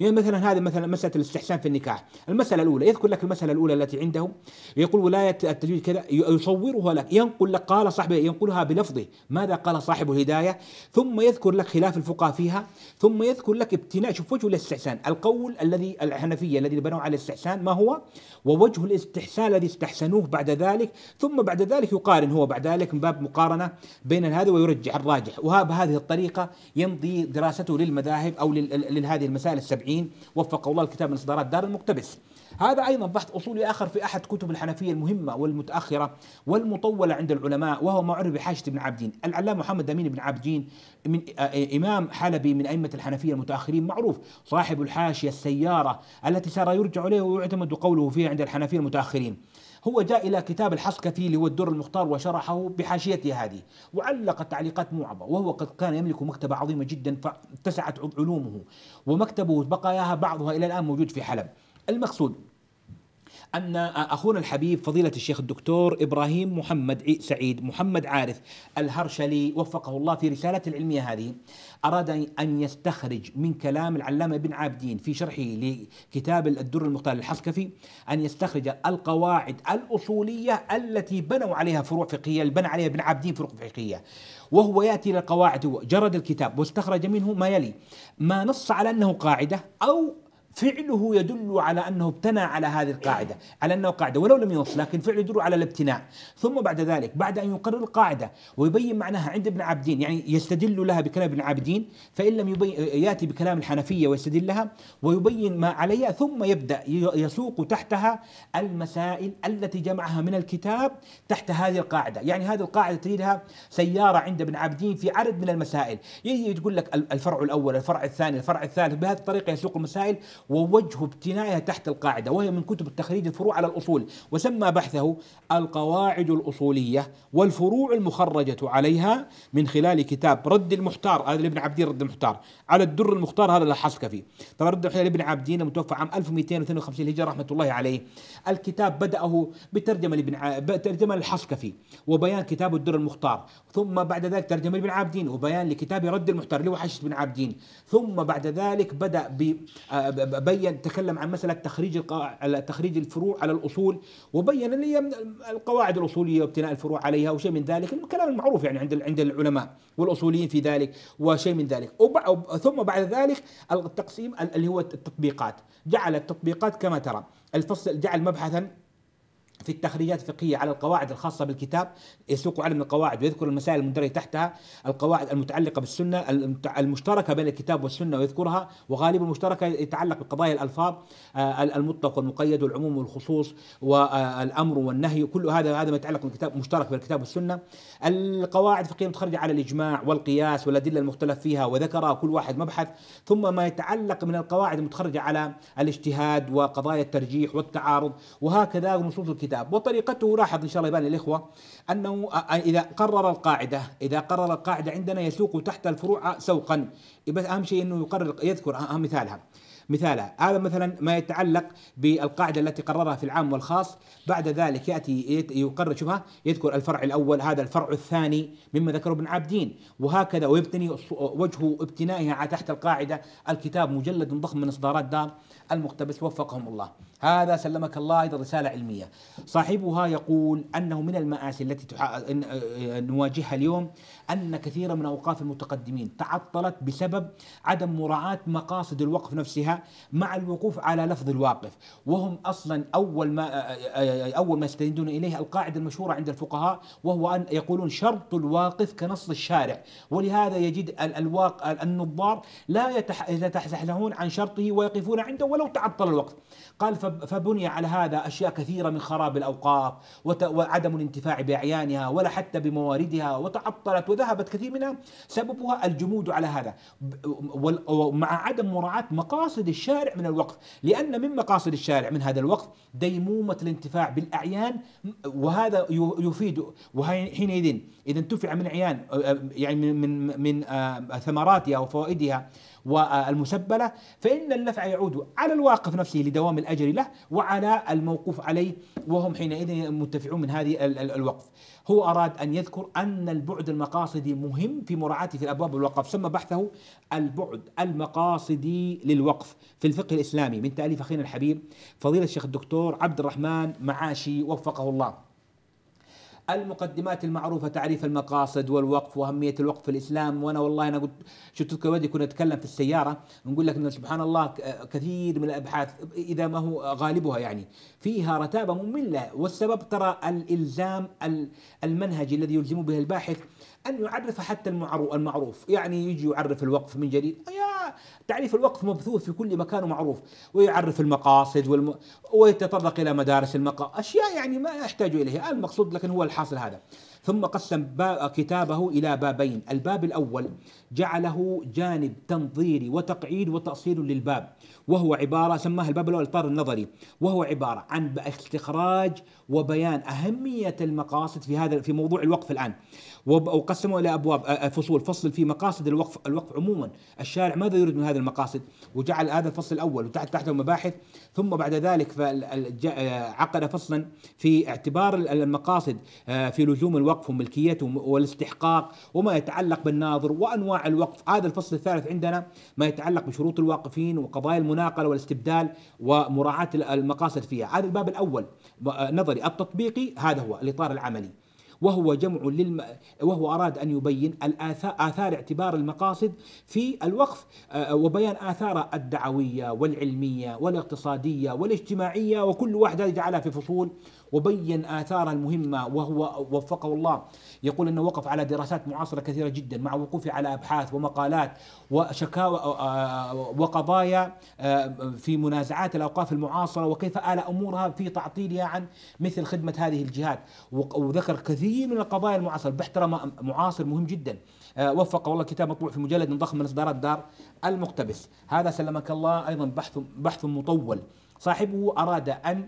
يعني مثلا هذه مثلا مساله الاستحسان في النكاح المساله الاولى يذكر لك المساله الاولى التي عنده يقول ولايه التجويد كذا يصورها لك ينقل لك قال صاحبه ينقلها بلفظه ماذا قال صاحب الهدايه ثم يذكر لك خلاف الفقهاء فيها ثم يذكر لك ابتناء شوف وجه الاستحسان القول الذي الحنفيه الذي بنوا على الاستحسان ما هو ووجه الاستحسان الذي استحسنوه بعد ذلك ثم بعد ذلك يقارن هو بعد ذلك من باب مقارنه بين هذا ويرجح الراجح وبهذه الطريقه يمضي دراسته للمذاهب او لهذه المسائل السبعين التابعين وفق الله الكتاب من إصدارات دار المقتبس هذا أيضا بحث أصولي آخر في أحد كتب الحنفية المهمة والمتأخرة والمطولة عند العلماء وهو ما عرف بحاجة ابن عابدين العلامة محمد أمين بن عابدين من آه، إمام حلبي من أئمة الحنفية المتأخرين معروف صاحب الحاشية السيارة التي صار يرجع إليه ويعتمد قوله فيها عند الحنفية المتأخرين هو جاء إلى كتاب الحصكفي اللي هو الدر المختار وشرحه بحاشيته هذه وعلق تعليقات موعبة وهو قد كان يملك مكتبة عظيمة جدا فاتسعت علومه ومكتبه بقاياها بعضها إلى الآن موجود في حلب المقصود أن أخونا الحبيب فضيلة الشيخ الدكتور إبراهيم محمد سعيد محمد عارف الهرشلي وفقه الله في رسالته العلمية هذه أراد أن يستخرج من كلام العلامة بن عابدين في شرحه لكتاب الدر المختار للحسكفي أن يستخرج القواعد الأصولية التي بنوا عليها فروع فقهية اللي بنى عليها ابن عابدين فروع فقهية وهو يأتي إلى القواعد جرد الكتاب واستخرج منه ما يلي ما نص على أنه قاعدة أو فعله يدل على انه ابتنى على هذه القاعده، على انه قاعده ولو لم ينص لكن فعله يدل على الابتناء، ثم بعد ذلك بعد ان يقرر القاعده ويبين معناها عند ابن عابدين، يعني يستدل لها بكلام ابن عابدين، فان لم يبين ياتي بكلام الحنفيه ويستدل لها ويبين ما عليها ثم يبدا يسوق تحتها المسائل التي جمعها من الكتاب تحت هذه القاعده، يعني هذه القاعده تريدها سياره عند ابن عابدين في عدد من المسائل، يجي تقول لك الفرع الاول، الفرع الثاني، الفرع الثالث، بهذه الطريقه يسوق المسائل ووجه ابتنائها تحت القاعدة وهي من كتب التخريج الفروع على الأصول وسمى بحثه القواعد الأصولية والفروع المخرجة عليها من خلال كتاب رد المحتار هذا لابن عبدين رد المحتار على الدر المختار هذا لاحظك فيه طبعا رد المحتار لابن عبدين المتوفى عام 1252 هجرة رحمة الله عليه الكتاب بدأه بترجمة لابن ع... ترجمة للحصكفي وبيان كتاب الدر المختار ثم بعد ذلك ترجمة لابن عابدين وبيان لكتاب رد المحتار اللي هو حشد بن عابدين ثم بعد ذلك بدأ ب... آه، بين تكلم عن مسألة تخريج القا... تخريج الفروع على الأصول وبين اللي هي القواعد الأصولية وابتناء الفروع عليها وشيء من ذلك الكلام المعروف يعني عند عند العلماء والأصوليين في ذلك وشيء من ذلك ثم بعد ذلك التقسيم اللي هو التطبيقات جعل التطبيقات كما ترى الفصل جعل مبحثا في التخريجات الفقهية على القواعد الخاصة بالكتاب يسوق علم القواعد ويذكر المسائل المندرجة تحتها القواعد المتعلقة بالسنة المشتركة بين الكتاب والسنة ويذكرها وغالبا المشتركة يتعلق بقضايا الألفاظ آه، المطلق والمقيد والعموم والخصوص والأمر آه، والنهي كل هذا هذا ما يتعلق بالكتاب مشترك بين الكتاب والسنة القواعد الفقهية متخرجة على الإجماع والقياس والأدلة المختلف فيها وذكرها كل واحد مبحث ثم ما يتعلق من القواعد المتخرجة على الاجتهاد وقضايا الترجيح والتعارض وهكذا نصوص الكتاب الكتاب وطريقته لاحظ إن شاء الله يبان للإخوة أنه إذا قرر القاعدة إذا قرر القاعدة عندنا يسوق تحت الفروع سوقا بس أهم شيء أنه يقرر يذكر أهم مثالها مثالها هذا مثلا ما يتعلق بالقاعدة التي قررها في العام والخاص بعد ذلك يأتي يقرر شوفها يذكر الفرع الأول هذا الفرع الثاني مما ذكره ابن عابدين وهكذا ويبتني وجه ابتنائها تحت القاعدة الكتاب مجلد ضخم من إصدارات دار المقتبس وفقهم الله هذا سلمك الله أيضا رسالة علمية صاحبها يقول أنه من المآسي التي إيه، نواجهها اليوم أن كثيرا من أوقاف المتقدمين تعطلت بسبب عدم مراعاة مقاصد الوقف نفسها مع الوقوف على لفظ الواقف وهم أصلا أول ما إيه، إيه، أول ما يستندون إليه القاعدة المشهورة عند الفقهاء وهو أن يقولون شرط الواقف كنص الشارع ولهذا يجد الواق النظار لا يتزحزحون عن شرطه ويقفون عنده ولو تعطل الوقت قال فبني على هذا أشياء كثيرة من خراب الأوقاف وعدم الانتفاع بأعيانها ولا حتى بمواردها وتعطلت وذهبت كثير منها سببها الجمود على هذا ومع عدم مراعاة مقاصد الشارع من الوقف لأن من مقاصد الشارع من هذا الوقف ديمومة الانتفاع بالأعيان وهذا يفيد وحينئذ إذا انتفع من أعيان يعني من من, من آه، ثمراتها وفوائدها والمسبلة فإن النفع يعود على الواقف نفسه لدوام الأجر له وعلى الموقوف عليه وهم حينئذ منتفعون من هذه الوقف هو أراد أن يذكر أن البعد المقاصدي مهم في مراعاته في الأبواب الوقف سمى بحثه البعد المقاصدي للوقف في الفقه الإسلامي من تأليف أخينا الحبيب فضيلة الشيخ الدكتور عبد الرحمن معاشي وفقه الله المقدمات المعروفه تعريف المقاصد والوقف واهميه الوقف في الاسلام وانا والله انا قلت شفت تذكر ودي كنا نتكلم في السياره نقول لك انه سبحان الله كثير من الابحاث اذا ما هو غالبها يعني فيها رتابه ممله والسبب ترى الالزام المنهجي الذي يلزم به الباحث ان يعرف حتى المعروف يعني يجي يعرف الوقف من جديد يا تعريف الوقف مبثوث في كل مكان ومعروف ويعرف المقاصد والم... ويتطرق إلى مدارس المقا أشياء يعني ما يحتاج إليها المقصود لكن هو الحاصل هذا ثم قسم كتابه إلى بابين الباب الأول جعله جانب تنظيري وتقعيد وتأصيل للباب وهو عبارة سماه الباب الأول الإطار النظري وهو عبارة عن استخراج وبيان أهمية المقاصد في هذا في موضوع الوقف الآن وقسموا الى ابواب آه، آه، فصول فصل في مقاصد الوقف الوقف عموما الشارع ماذا يريد من هذه المقاصد وجعل هذا الفصل الاول وتحت تحته مباحث ثم بعد ذلك آه، عقد فصلا في اعتبار المقاصد في لزوم الوقف وملكيته والاستحقاق وما يتعلق بالناظر وانواع الوقف هذا الفصل الثالث عندنا ما يتعلق بشروط الواقفين وقضايا المناقله والاستبدال ومراعاه المقاصد فيها هذا الباب الاول نظري التطبيقي هذا هو الاطار العملي وهو جمع للم وهو أراد أن يبين آثار اعتبار المقاصد في الوقف آه، وبيان آثار الدعوية والعلمية والاقتصادية والاجتماعية وكل واحدة جعلها في فصول وبين آثارها المهمة وهو وفقه الله يقول أنه وقف على دراسات معاصرة كثيرة جدا مع وقوفه على أبحاث ومقالات وشكاوى آه، آه، وقضايا آه، في منازعات الأوقاف المعاصرة وكيف آل أمورها في تعطيلها عن مثل خدمة هذه الجهات وذكر كثير من القضايا المعاصرة باحترام معاصر مهم جدا وفق والله كتاب مطبوع في مجلد ضخم من اصدارات دار المقتبس هذا سلمك الله ايضا بحث بحث مطول صاحبه اراد ان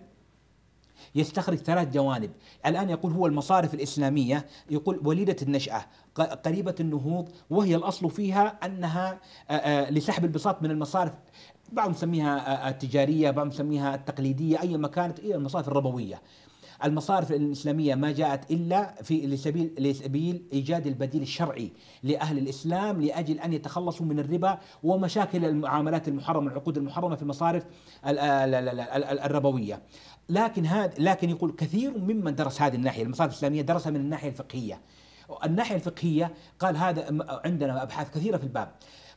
يستخرج ثلاث جوانب الآن يقول هو المصارف الإسلامية يقول وليدة النشأة قريبة النهوض وهي الأصل فيها أنها لسحب البساط من المصارف بعض نسميها التجارية بعض نسميها التقليدية أي ما كانت إلى المصارف الربوية المصارف الإسلامية ما جاءت إلا في لسبيل, لسبيل إيجاد البديل الشرعي لأهل الإسلام لأجل أن يتخلصوا من الربا ومشاكل المعاملات المحرمة العقود المحرمة في المصارف الربوية لكن هذا لكن يقول كثير ممن درس هذه الناحيه المصادر الاسلاميه درسها من الناحيه الفقهيه الناحيه الفقهيه قال هذا عندنا ابحاث كثيره في الباب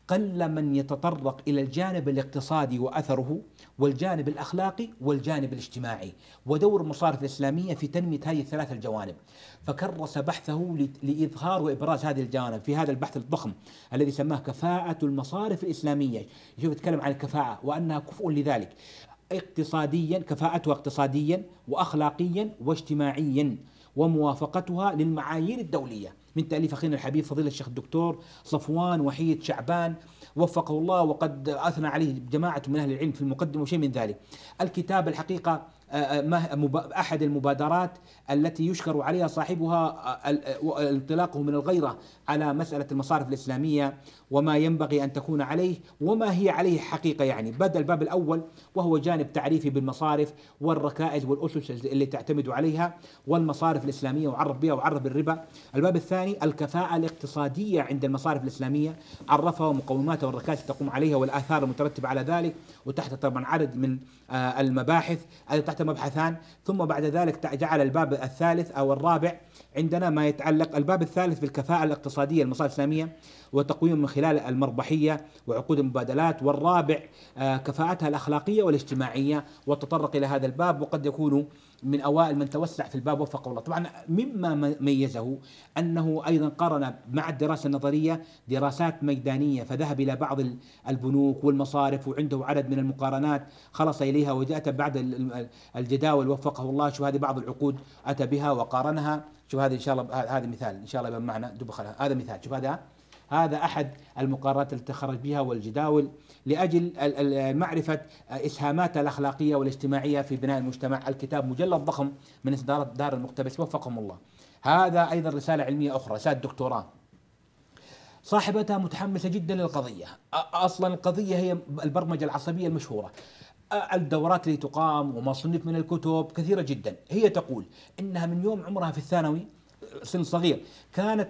قل من يتطرق الى الجانب الاقتصادي واثره والجانب الاخلاقي والجانب الاجتماعي ودور المصارف الاسلاميه في تنميه هذه الثلاث الجوانب فكرس بحثه لاظهار وابراز هذه الجوانب في هذا البحث الضخم الذي سماه كفاءه المصارف الاسلاميه يشوف يتكلم عن الكفاءه وانها كفء لذلك اقتصاديا كفاءتها اقتصاديا واخلاقيا واجتماعيا وموافقتها للمعايير الدوليه من تاليف اخينا الحبيب فضيله الشيخ الدكتور صفوان وحيد شعبان وفقه الله وقد اثنى عليه جماعه من اهل العلم في المقدمه وشيء من ذلك. الكتاب الحقيقه احد المبادرات التي يشكر عليها صاحبها آه، آه، آه، انطلاقه من الغيره على مساله المصارف الاسلاميه وما ينبغي ان تكون عليه وما هي عليه حقيقه يعني بدا الباب الاول وهو جانب تعريفي بالمصارف والركائز والاسس اللي تعتمد عليها والمصارف الاسلاميه وعرف بها وعرف بالربا الباب الثاني الكفاءه الاقتصاديه عند المصارف الاسلاميه عرفها ومقوماتها والركائز تقوم عليها والاثار المترتبه على ذلك وتحت طبعا عدد من المباحث التي تحت مبحثان ثم بعد ذلك جعل الباب الثالث أو الرابع عندنا ما يتعلق الباب الثالث بالكفاءة الاقتصادية المصالح الإسلامية وتقويم من خلال المربحية وعقود المبادلات والرابع آه، كفاءتها الأخلاقية والاجتماعية وتطرق إلى هذا الباب وقد يكون من أوائل من توسع في الباب وفقه الله طبعا مما ميزه أنه أيضا قارن مع الدراسة النظرية دراسات ميدانية فذهب إلى بعض البنوك والمصارف وعنده عدد من المقارنات خلص إليها وجاءت بعد الجداول وفقه الله شو هذه بعض العقود أتى بها وقارنها شوف هذه إن شاء الله هذا مثال إن شاء الله يبقى معنا دبخلها هذا مثال شوف هذا هذا أحد المقارات التي تخرج بها والجداول لأجل معرفة إسهامات الأخلاقية والاجتماعية في بناء المجتمع الكتاب مجلد ضخم من إصدارات دار المقتبس وفقهم الله هذا أيضا رسالة علمية أخرى رسالة دكتوراه صاحبتها متحمسة جدا للقضية أصلا القضية هي البرمجة العصبية المشهورة الدورات اللي تقام ومصنف من الكتب كثيرة جدا هي تقول إنها من يوم عمرها في الثانوي سن صغير كانت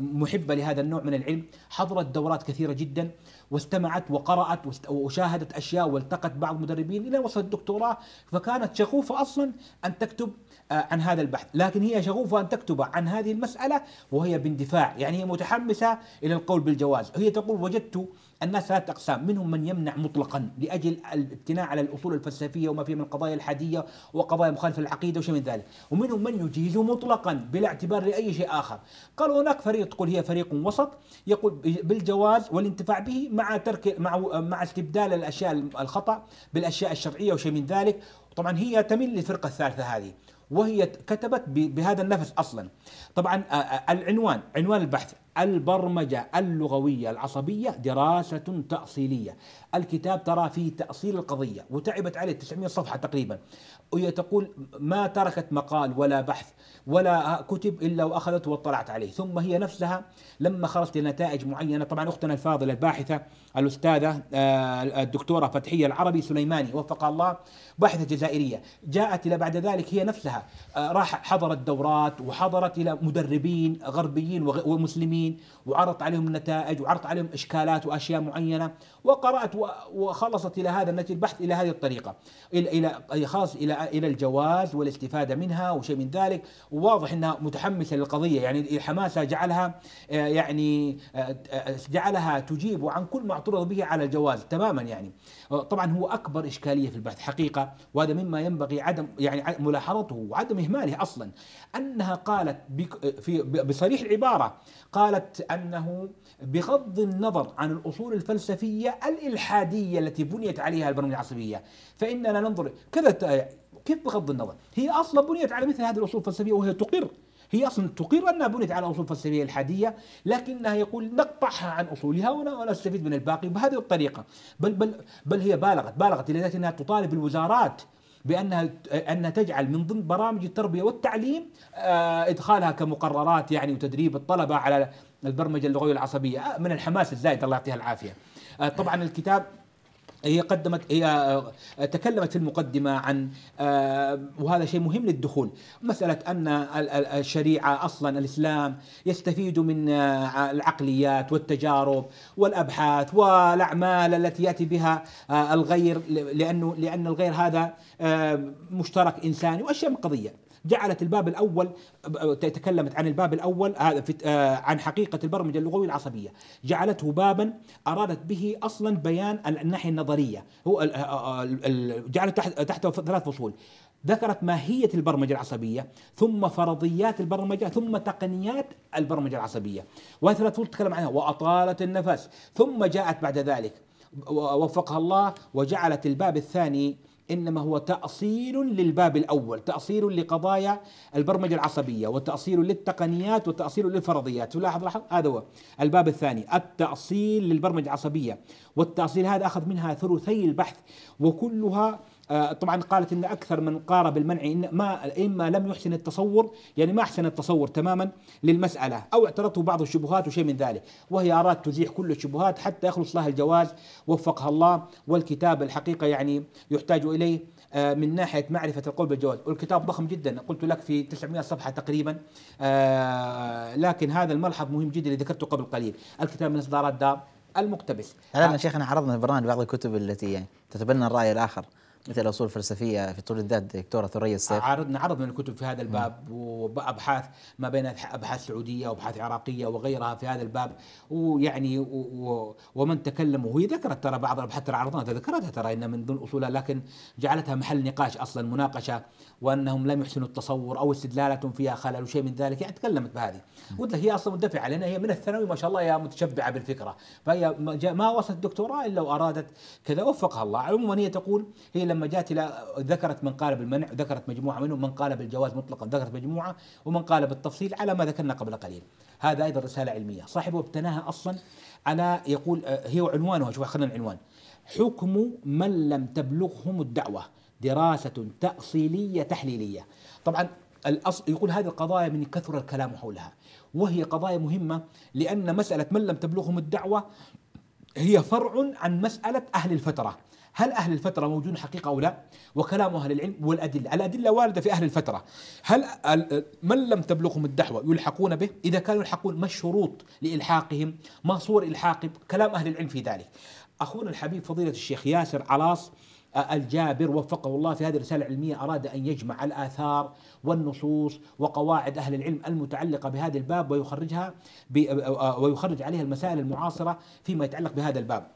محبة لهذا النوع من العلم حضرت دورات كثيرة جدا واستمعت وقرأت وشاهدت أشياء والتقت بعض المدربين إلى وصلت الدكتوراه فكانت شغوفة أصلا أن تكتب آه، عن هذا البحث لكن هي شغوفة أن تكتب عن هذه المسألة وهي باندفاع يعني هي متحمسة إلى القول بالجواز هي تقول وجدت الناس ثلاثة أقسام منهم من يمنع مطلقا لأجل الابتناء على الأصول الفلسفية وما فيها من القضايا الحادية وقضايا مخالفة للعقيدة وشيء من ذلك ومنهم من يجيز مطلقا بلا اعتبار لأي شيء آخر قال هناك فريق تقول هي فريق وسط يقول بالجواز والانتفاع به مع ترك مع مع استبدال الأشياء الخطأ بالأشياء الشرعية وشيء من ذلك طبعا هي تميل للفرقة الثالثة هذه وهي كتبت بهذا النفس أصلا طبعا العنوان عنوان البحث البرمجة اللغوية العصبية دراسة تأصيلية الكتاب ترى فيه تأصيل القضية وتعبت عليه 900 صفحة تقريبا هي تقول ما تركت مقال ولا بحث ولا كتب الا واخذت واطلعت عليه، ثم هي نفسها لما خرجت لنتائج معينه، طبعا اختنا الفاضله الباحثه الاستاذه آه، الدكتوره فتحيه العربي سليماني وفق الله باحثه جزائريه، جاءت الى بعد ذلك هي نفسها آه، راح حضرت دورات وحضرت الى مدربين غربيين ومسلمين وعرضت عليهم النتائج وعرضت عليهم إشكالات وأشياء معينة وقرأت وخلصت إلى هذا النتيجة البحث إلى هذه الطريقة إلى إلى خاص إلى إلى الجواز والاستفادة منها وشيء من ذلك وواضح أنها متحمسة للقضية يعني الحماسة جعلها آه، يعني آه، آه، جعلها تجيب عن كل ما اعترض به على الجواز تماما يعني طبعا هو أكبر إشكالية في البحث حقيقة وهذا مما ينبغي عدم يعني ملاحظته وعدم إهماله أصلا أنها قالت بصريح العبارة قالت أنه بغض النظر عن الأصول الفلسفية الإلحادية التي بنيت عليها البرمجة العصبية فإننا ننظر كذا كيف بغض النظر هي أصلا بنيت على مثل هذه الأصول الفلسفية وهي تقر هي اصلا تقر انها بنيت على اصول فلسفيه الحاديه لكنها يقول نقطعها عن اصولها ونستفيد من الباقي بهذه الطريقه بل بل بل هي بالغت بالغت الى انها تطالب الوزارات بانها ان تجعل من ضمن برامج التربيه والتعليم آه، ادخالها كمقررات يعني وتدريب الطلبه على البرمجه اللغويه العصبيه آه، من الحماس الزايد الله يعطيها العافيه آه، طبعا الكتاب هي قدمت هي آه، تكلمت في المقدمه عن آه، وهذا شيء مهم للدخول مساله ان الشريعه اصلا الاسلام يستفيد من آه، العقليات والتجارب والابحاث والاعمال التي ياتي بها الغير لانه لان الغير هذا مشترك انساني واشياء من قضيه جعلت الباب الاول تكلمت عن الباب الاول هذا آه، آه، عن حقيقه البرمجه اللغويه العصبيه جعلته بابا ارادت به اصلا بيان الناحيه النظريه هو آه، جعلت تحته ثلاث فصول ذكرت ماهية البرمجة العصبية ثم فرضيات البرمجة ثم تقنيات البرمجة العصبية وثلاث فصول تكلم عنها وأطالت النفس ثم جاءت بعد ذلك ووفقها الله وجعلت الباب الثاني انما هو تاصيل للباب الاول، تاصيل لقضايا البرمجه العصبيه وتاصيل للتقنيات وتاصيل للفرضيات، تلاحظ لاحظ هذا هو الباب الثاني التاصيل للبرمجه العصبيه، والتاصيل هذا اخذ منها ثلثي البحث وكلها آه، طبعا قالت ان اكثر من قارب المنع إن ما اما لم يحسن التصور يعني ما احسن التصور تماما للمساله او اعترضته بعض الشبهات وشيء من ذلك وهي ارادت تزيح كل الشبهات حتى يخلص لها الجواز وفقها الله والكتاب الحقيقه يعني يحتاج اليه آه، من ناحيه معرفه القول بالجواز والكتاب ضخم جدا قلت لك في 900 صفحه تقريبا آه، لكن هذا الملحظ مهم جدا اللي ذكرته قبل قليل الكتاب من اصدارات دار المقتبس هل شيخنا عرضنا في البرنامج بعض الكتب التي يعني تتبنى الراي الاخر مثل الاصول الفلسفيه في طول الذات دكتوره ثريا السيف عرضنا عرض من الكتب في هذا الباب وابحاث ما بين ابحاث سعوديه وابحاث عراقيه وغيرها في هذا الباب ويعني ومن تكلم وهي ذكرت ترى بعض الابحاث ترى عرضناها ذكرتها ترى انها من ضمن اصولها لكن جعلتها محل نقاش اصلا مناقشه وانهم لم يحسنوا التصور او استدلالاتهم فيها خلل وشيء من ذلك يعني تكلمت بهذه قلت هي اصلا مندفعه لان هي من الثانوي ما شاء الله هي متشبعه بالفكره فهي ما وصلت الدكتوراه الا وارادت كذا وفقها الله عموما هي تقول هي لما لما جاءت الى ذكرت من قال بالمنع وذكرت مجموعه منهم من قال بالجواز مطلقا ذكرت مجموعه ومن قال بالتفصيل على ما ذكرنا قبل قليل هذا ايضا رساله علميه صاحبه ابتناها اصلا على يقول آه، هي عنوانها شوف خلينا العنوان حكم من لم تبلغهم الدعوه دراسه تاصيليه تحليليه طبعا الأصل يقول هذه القضايا من كثر الكلام حولها وهي قضايا مهمة لأن مسألة من لم تبلغهم الدعوة هي فرع عن مسألة أهل الفترة هل أهل الفترة موجودون حقيقة أو لا وكلام أهل العلم والأدلة الأدلة واردة في أهل الفترة هل من لم تبلغهم الدعوة يلحقون به إذا كانوا يلحقون ما الشروط لإلحاقهم ما صور إلحاقهم كلام أهل العلم في ذلك أخونا الحبيب فضيلة الشيخ ياسر علاص آه، الجابر وفقه الله في هذه الرسالة العلمية أراد أن يجمع الآثار والنصوص وقواعد أهل العلم المتعلقة بهذا الباب ويخرجها آه، آه، ويخرج عليها المسائل المعاصرة فيما يتعلق بهذا الباب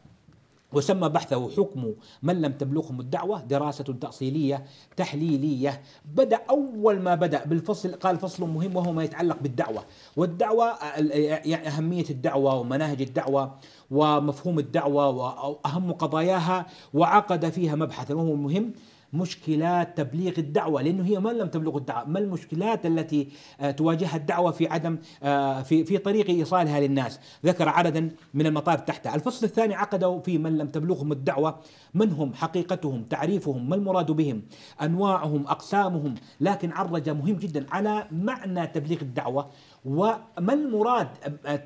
وسمى بحثه حكم من لم تبلغهم الدعوة دراسة تأصيلية تحليلية بدأ أول ما بدأ بالفصل قال فصل مهم وهو ما يتعلق بالدعوة والدعوة يعني أهمية الدعوة ومناهج الدعوة ومفهوم الدعوة وأهم قضاياها وعقد فيها مبحثا وهو مهم مشكلات تبليغ الدعوه لانه هي ما لم تبلغ الدعوه ما المشكلات التي آه، تواجهها الدعوه في عدم آه، في في طريق ايصالها للناس ذكر عددا من المطالب تحتها الفصل الثاني عقدوا في من لم تبلغهم الدعوه من هم حقيقتهم تعريفهم ما المراد بهم انواعهم اقسامهم لكن عرج مهم جدا على معنى تبليغ الدعوه وما المراد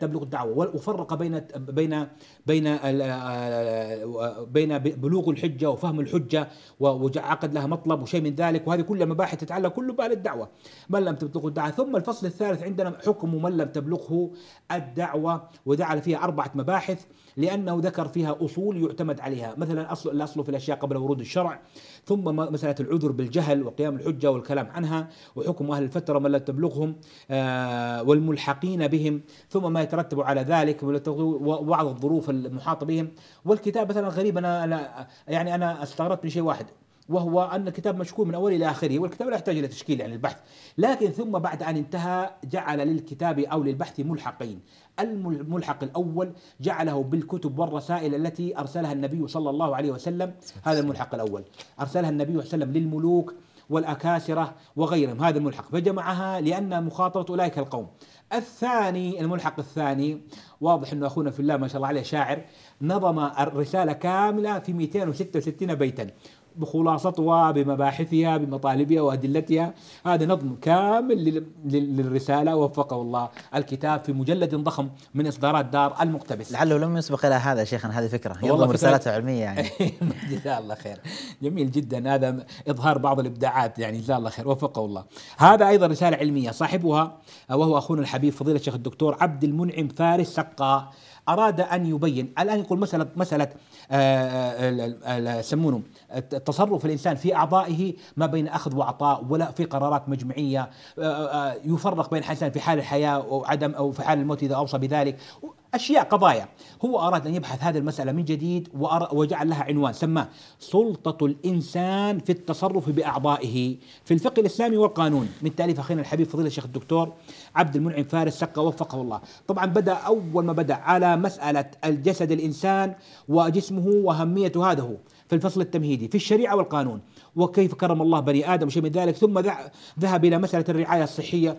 تبلغ الدعوه وفرق بين بين بين آه، بين بلوغ الحجه وفهم الحجه وعقد لها مطلب وشيء من ذلك وهذه كلها مباحث تتعلق كله بال الدعوه من لم تبلغه الدعوه ثم الفصل الثالث عندنا حكم من لم تبلغه الدعوه وجعل فيها اربعه مباحث لأنه ذكر فيها أصول يعتمد عليها مثلا أصل الأصل في الأشياء قبل ورود الشرع ثم مسألة العذر بالجهل وقيام الحجة والكلام عنها وحكم أهل الفترة من لا تبلغهم آه، والملحقين بهم ثم ما يترتب على ذلك وبعض الظروف المحاطة بهم والكتاب مثلا غريب أنا يعني أنا استغربت من شيء واحد وهو أن الكتاب مشكوك من أوله إلى آخره والكتاب لا يحتاج إلى تشكيل يعني البحث لكن ثم بعد أن انتهى جعل للكتاب أو للبحث ملحقين الملحق الأول جعله بالكتب والرسائل التي أرسلها النبي صلى الله عليه وسلم هذا الملحق الأول أرسلها النبي صلى الله عليه وسلم للملوك والأكاسرة وغيرهم هذا الملحق فجمعها لأن مخاطره أولئك القوم الثاني الملحق الثاني واضح أن أخونا في الله ما شاء الله عليه شاعر نظم الرسالة كاملة في 266 بيتا بخلاصتها بمباحثها بمطالبها وادلتها هذا نظم كامل للرساله وفقه الله الكتاب في مجلد ضخم من اصدارات دار المقتبس لعله لم يسبق الى هذا شيخنا هذه فكره يضم رسالته علميه يعني جزاه الله خير جميل جدا هذا اظهار بعض الابداعات يعني جزاه الله خير وفقه الله هذا ايضا رساله علميه صاحبها وهو اخونا الحبيب فضيله الشيخ الدكتور عبد المنعم فارس سقا أراد أن يبين الآن يقول مسألة مسألة يسمونه آه، آه، تصرف الانسان في اعضائه ما بين اخذ وعطاء ولا في قرارات مجمعيه آه، آه، يفرق بين حسن في حال الحياه وعدم او في حال الموت اذا اوصى بذلك اشياء قضايا هو اراد ان يبحث هذه المساله من جديد وجعل لها عنوان سماه سلطه الانسان في التصرف باعضائه في الفقه الاسلامي والقانون من تاليف اخينا الحبيب فضيله الشيخ الدكتور عبد المنعم فارس سقه وفقه الله طبعا بدا اول ما بدا على مساله الجسد الانسان وجسمه واهميه هذا هو في الفصل التمهيدي في الشريعة والقانون وكيف كرم الله بني ادم وشيء من ذلك ثم ذهب الى مساله الرعايه الصحيه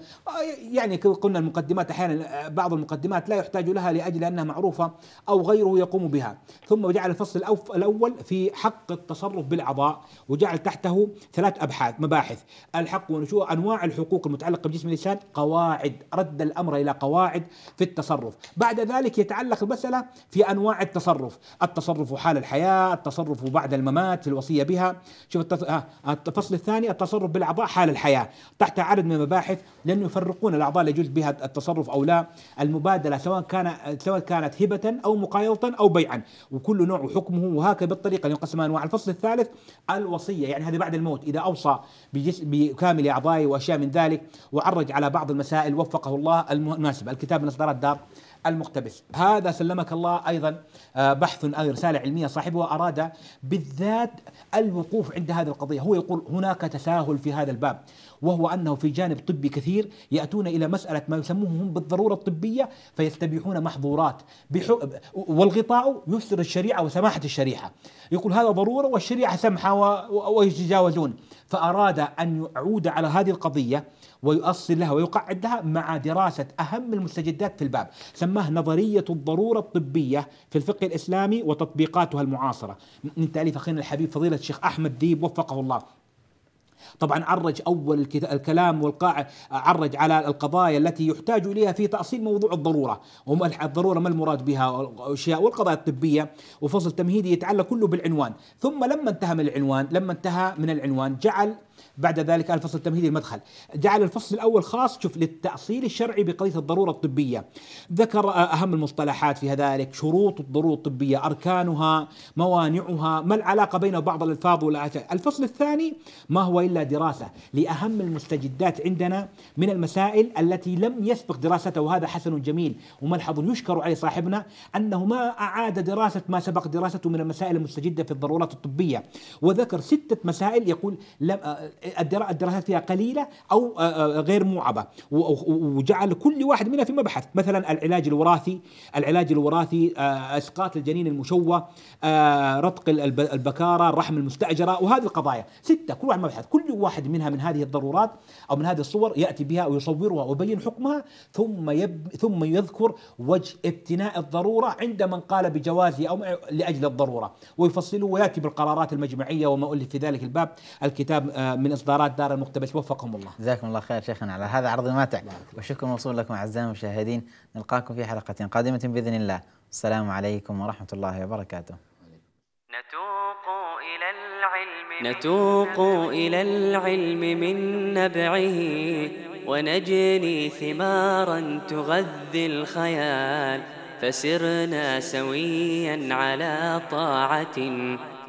يعني قلنا المقدمات احيانا بعض المقدمات لا يحتاج لها لاجل انها معروفه او غيره يقوم بها ثم جعل الفصل الاول في حق التصرف بالاعضاء وجعل تحته ثلاث ابحاث مباحث الحق ونشوء انواع الحقوق المتعلقه بجسم الانسان قواعد رد الامر الى قواعد في التصرف بعد ذلك يتعلق المساله في انواع التصرف التصرف حال الحياه التصرف بعد الممات في الوصيه بها شوف آه، الفصل الثاني التصرف بالاعضاء حال الحياه تحت عدد من المباحث لانه يفرقون الاعضاء اللي يجوز بها التصرف او لا المبادله سواء كان سواء كانت هبه او مقايضه او بيعا وكل نوع وحكمه وهكذا بالطريقه اللي ينقسم انواع الفصل الثالث الوصيه يعني هذه بعد الموت اذا اوصى بكامل اعضائه واشياء من ذلك وعرج على بعض المسائل وفقه الله المناسبه الكتاب من اصدارات دار المقتبس هذا سلمك الله أيضا آه، بحث أو رسالة علمية صاحبه أراد بالذات الوقوف عند هذه القضية هو يقول هناك تساهل في هذا الباب وهو أنه في جانب طبي كثير يأتون إلى مسألة ما يسموهم هم بالضرورة الطبية فيستبيحون محظورات والغطاء يفسر الشريعة وسماحة الشريعة يقول هذا ضرورة والشريعة سمحة ويتجاوزون فأراد أن يعود على هذه القضية ويؤصل لها ويقعد لها مع دراسة أهم المستجدات في الباب سماه نظرية الضرورة الطبية في الفقه الإسلامي وتطبيقاتها المعاصرة من تأليف أخينا الحبيب فضيلة الشيخ أحمد ديب وفقه الله طبعا عرج اول الكلام والقاع عرج على القضايا التي يحتاج اليها في تاصيل موضوع الضروره وما الضروره ما المراد بها اشياء والقضايا الطبيه وفصل تمهيدي يتعلق كله بالعنوان ثم لما انتهى من العنوان لما انتهى من العنوان جعل بعد ذلك الفصل التمهيدي المدخل جعل الفصل الأول خاص شوف للتأصيل الشرعي بقضية الضرورة الطبية ذكر آه، أهم المصطلحات في ذلك شروط الضرورة الطبية أركانها موانعها ما العلاقة بين بعض الألفاظ والآثار الفصل الثاني ما هو إلا دراسة لأهم المستجدات عندنا من المسائل التي لم يسبق دراسته وهذا حسن جميل وملحظ يشكر عليه صاحبنا أنه ما أعاد دراسة ما سبق دراسته من المسائل المستجدة في الضرورات الطبية وذكر ستة مسائل يقول لم آه، الدراسات فيها قليله او آه، آه، غير موعبه وجعل كل واحد منها في مبحث مثلا العلاج الوراثي العلاج الوراثي آه، اسقاط الجنين المشوه رتق البكاره الرحم المستاجره وهذه القضايا سته كل واحد مبحث كل واحد منها من هذه الضرورات او من هذه الصور ياتي بها ويصورها ويبين حكمها ثم يب ثم يذكر وجه ابتناء الضروره عند من قال بجوازه او لاجل الضروره ويفصله وياتي بالقرارات المجمعيه وما الف في ذلك الباب الكتاب من اصدارات دار المقتبس وفقهم الله. جزاكم الله خير شيخنا على هذا عرض الماتع والشكر موصول لكم اعزائي المشاهدين نلقاكم في حلقه قادمه باذن الله السلام عليكم ورحمه الله وبركاته. نتوق إلى العلم نتوق إلى العلم من نبعه ونجني ثمارا تغذي الخيال فسرنا سويا على طاعة